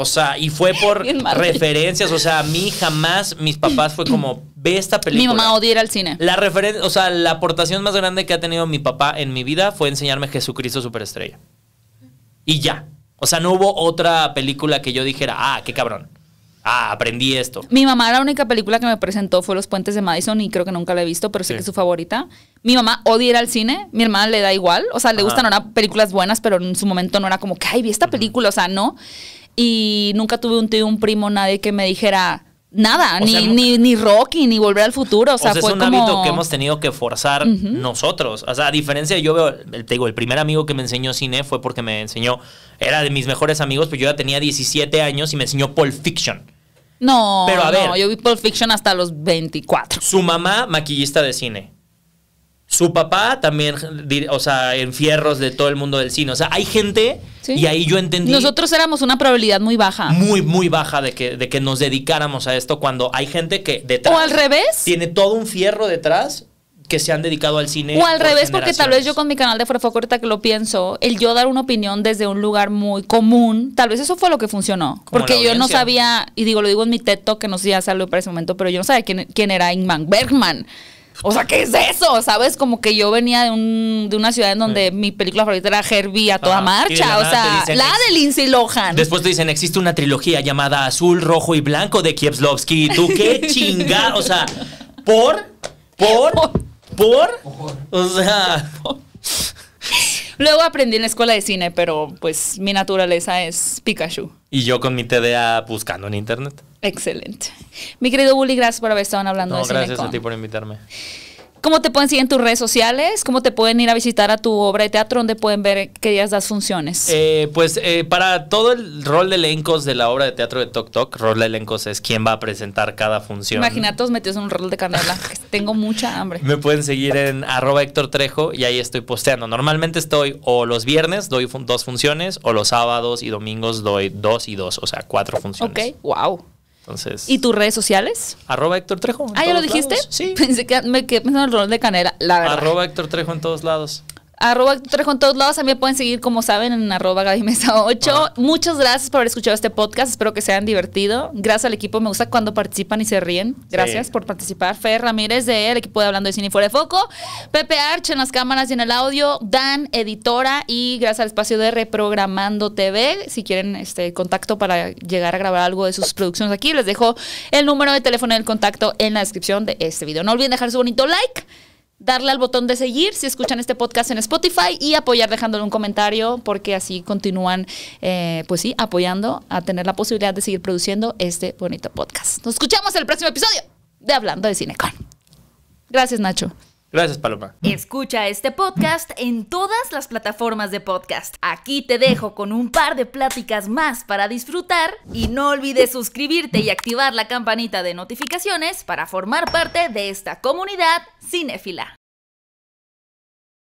O sea, y fue por referencias. O sea, a mí jamás mis papás fue como, ve esta película. Mi mamá odia ir al cine. La referencia, o sea, la aportación más grande que ha tenido mi papá en mi vida fue enseñarme Jesucristo Superestrella. Y ya. O sea, no hubo otra película que yo dijera, ah, qué cabrón. Ah, aprendí esto. Mi mamá, la única película que me presentó fue Los Puentes de Madison y creo que nunca la he visto, pero sí. que es su favorita. Mi mamá odia ir al cine, mi hermana le da igual, o sea, le gustan ahora películas buenas, pero en su momento no era como que, ay, vi esta película, o sea, no y nunca tuve un tío, un primo, nadie que me dijera nada, ni, ni, Rocky, ni Volver al Futuro. O sea, fue es un hábito que hemos tenido que forzar nosotros. O sea, a diferencia, yo veo, te digo, el primer amigo que me enseñó cine fue porque me enseñó, era de mis mejores amigos, pero pues yo ya tenía 17 años y me enseñó Pulp Fiction. No, yo vi Pulp Fiction hasta los 24. Su mamá, maquillista de cine. Su papá también, o sea, en fierros de todo el mundo del cine. O sea, hay gente y ahí yo entendí. Nosotros éramos una probabilidad muy baja. Muy, muy baja de que, de que nos dedicáramos a esto cuando hay gente que detrás. O al revés. Tiene todo un fierro detrás que se han dedicado al cine. O al revés, porque tal vez yo con mi canal de Forefoco, ahorita que lo pienso, el yo dar una opinión desde un lugar muy común, tal vez eso fue lo que funcionó. porque yo no sabía, y digo, lo digo en mi teto, que no sé si ya salió para ese momento, pero yo no sabía quién, era Ingman Bergman o sea, ¿qué es eso? ¿Sabes? Como que yo venía de, un, de una ciudad en donde mm. mi película favorita era Herbie a toda ah, marcha. O sea, la de Lindsay Lohan. Después te dicen, existe una trilogía llamada Azul, Rojo y Blanco de Kiepslovsky. ¿Tú qué chinga? O sea, ¿Por? ¿Por? ¿Por? O sea... Luego aprendí en la escuela de cine, pero pues mi naturaleza es Pikachu. Y yo con mi TDA buscando en internet. Excelente. Mi querido Bully, gracias por haber estado hablando no, Gracias a ti por invitarme. ¿Cómo te pueden seguir en tus redes sociales? ¿Cómo te pueden ir a visitar a tu obra de teatro? donde pueden ver qué días das funciones? Eh, pues eh, para todo el rol de elencos de la obra de teatro de Tok Tok, rol de elencos es quien va a presentar cada función. todos metidos en un rol de canela. Tengo mucha hambre. Me pueden seguir en arroba Héctor Trejo y ahí estoy posteando. Normalmente estoy o los viernes doy dos funciones o los sábados y domingos doy dos y dos, o sea, cuatro funciones. Ok, wow. Entonces, ¿Y tus redes sociales? Arroba Héctor Trejo. ah, ¿ya lo dijiste? Sí. Pensé que me quedé pensando en el rol de Canela, la Arroba Héctor Trejo en todos lados. Arroba en todos lados. También pueden seguir, como saben, en arroba Gaby 8. Ah. Muchas gracias por haber escuchado este podcast. Espero que se hayan divertido. Gracias al equipo. Me gusta cuando participan y se ríen. Gracias por participar. Fer Ramírez De el equipo de Hablando de Cine y Fuera de Foco. Pepe Arch en las cámaras y en el audio. Dan, editora. Y gracias al espacio de Reprogramando TV. Si quieren este, contacto para llegar a grabar algo de sus producciones aquí, les dejo el número de teléfono el contacto en la descripción de este video. No olviden dejar su bonito like darle al botón de seguir si escuchan este podcast en Spotify y apoyar dejándole un comentario porque así continúan, eh, pues sí, apoyando a tener la posibilidad de seguir produciendo este bonito podcast. Nos escuchamos en el próximo episodio de Hablando de Cinecon. Gracias, Nacho. Gracias, Paloma. Escucha este podcast en todas las plataformas de podcast. Aquí te dejo con un par de pláticas más para disfrutar y no olvides suscribirte y activar la campanita de notificaciones para formar parte de esta comunidad cinéfila.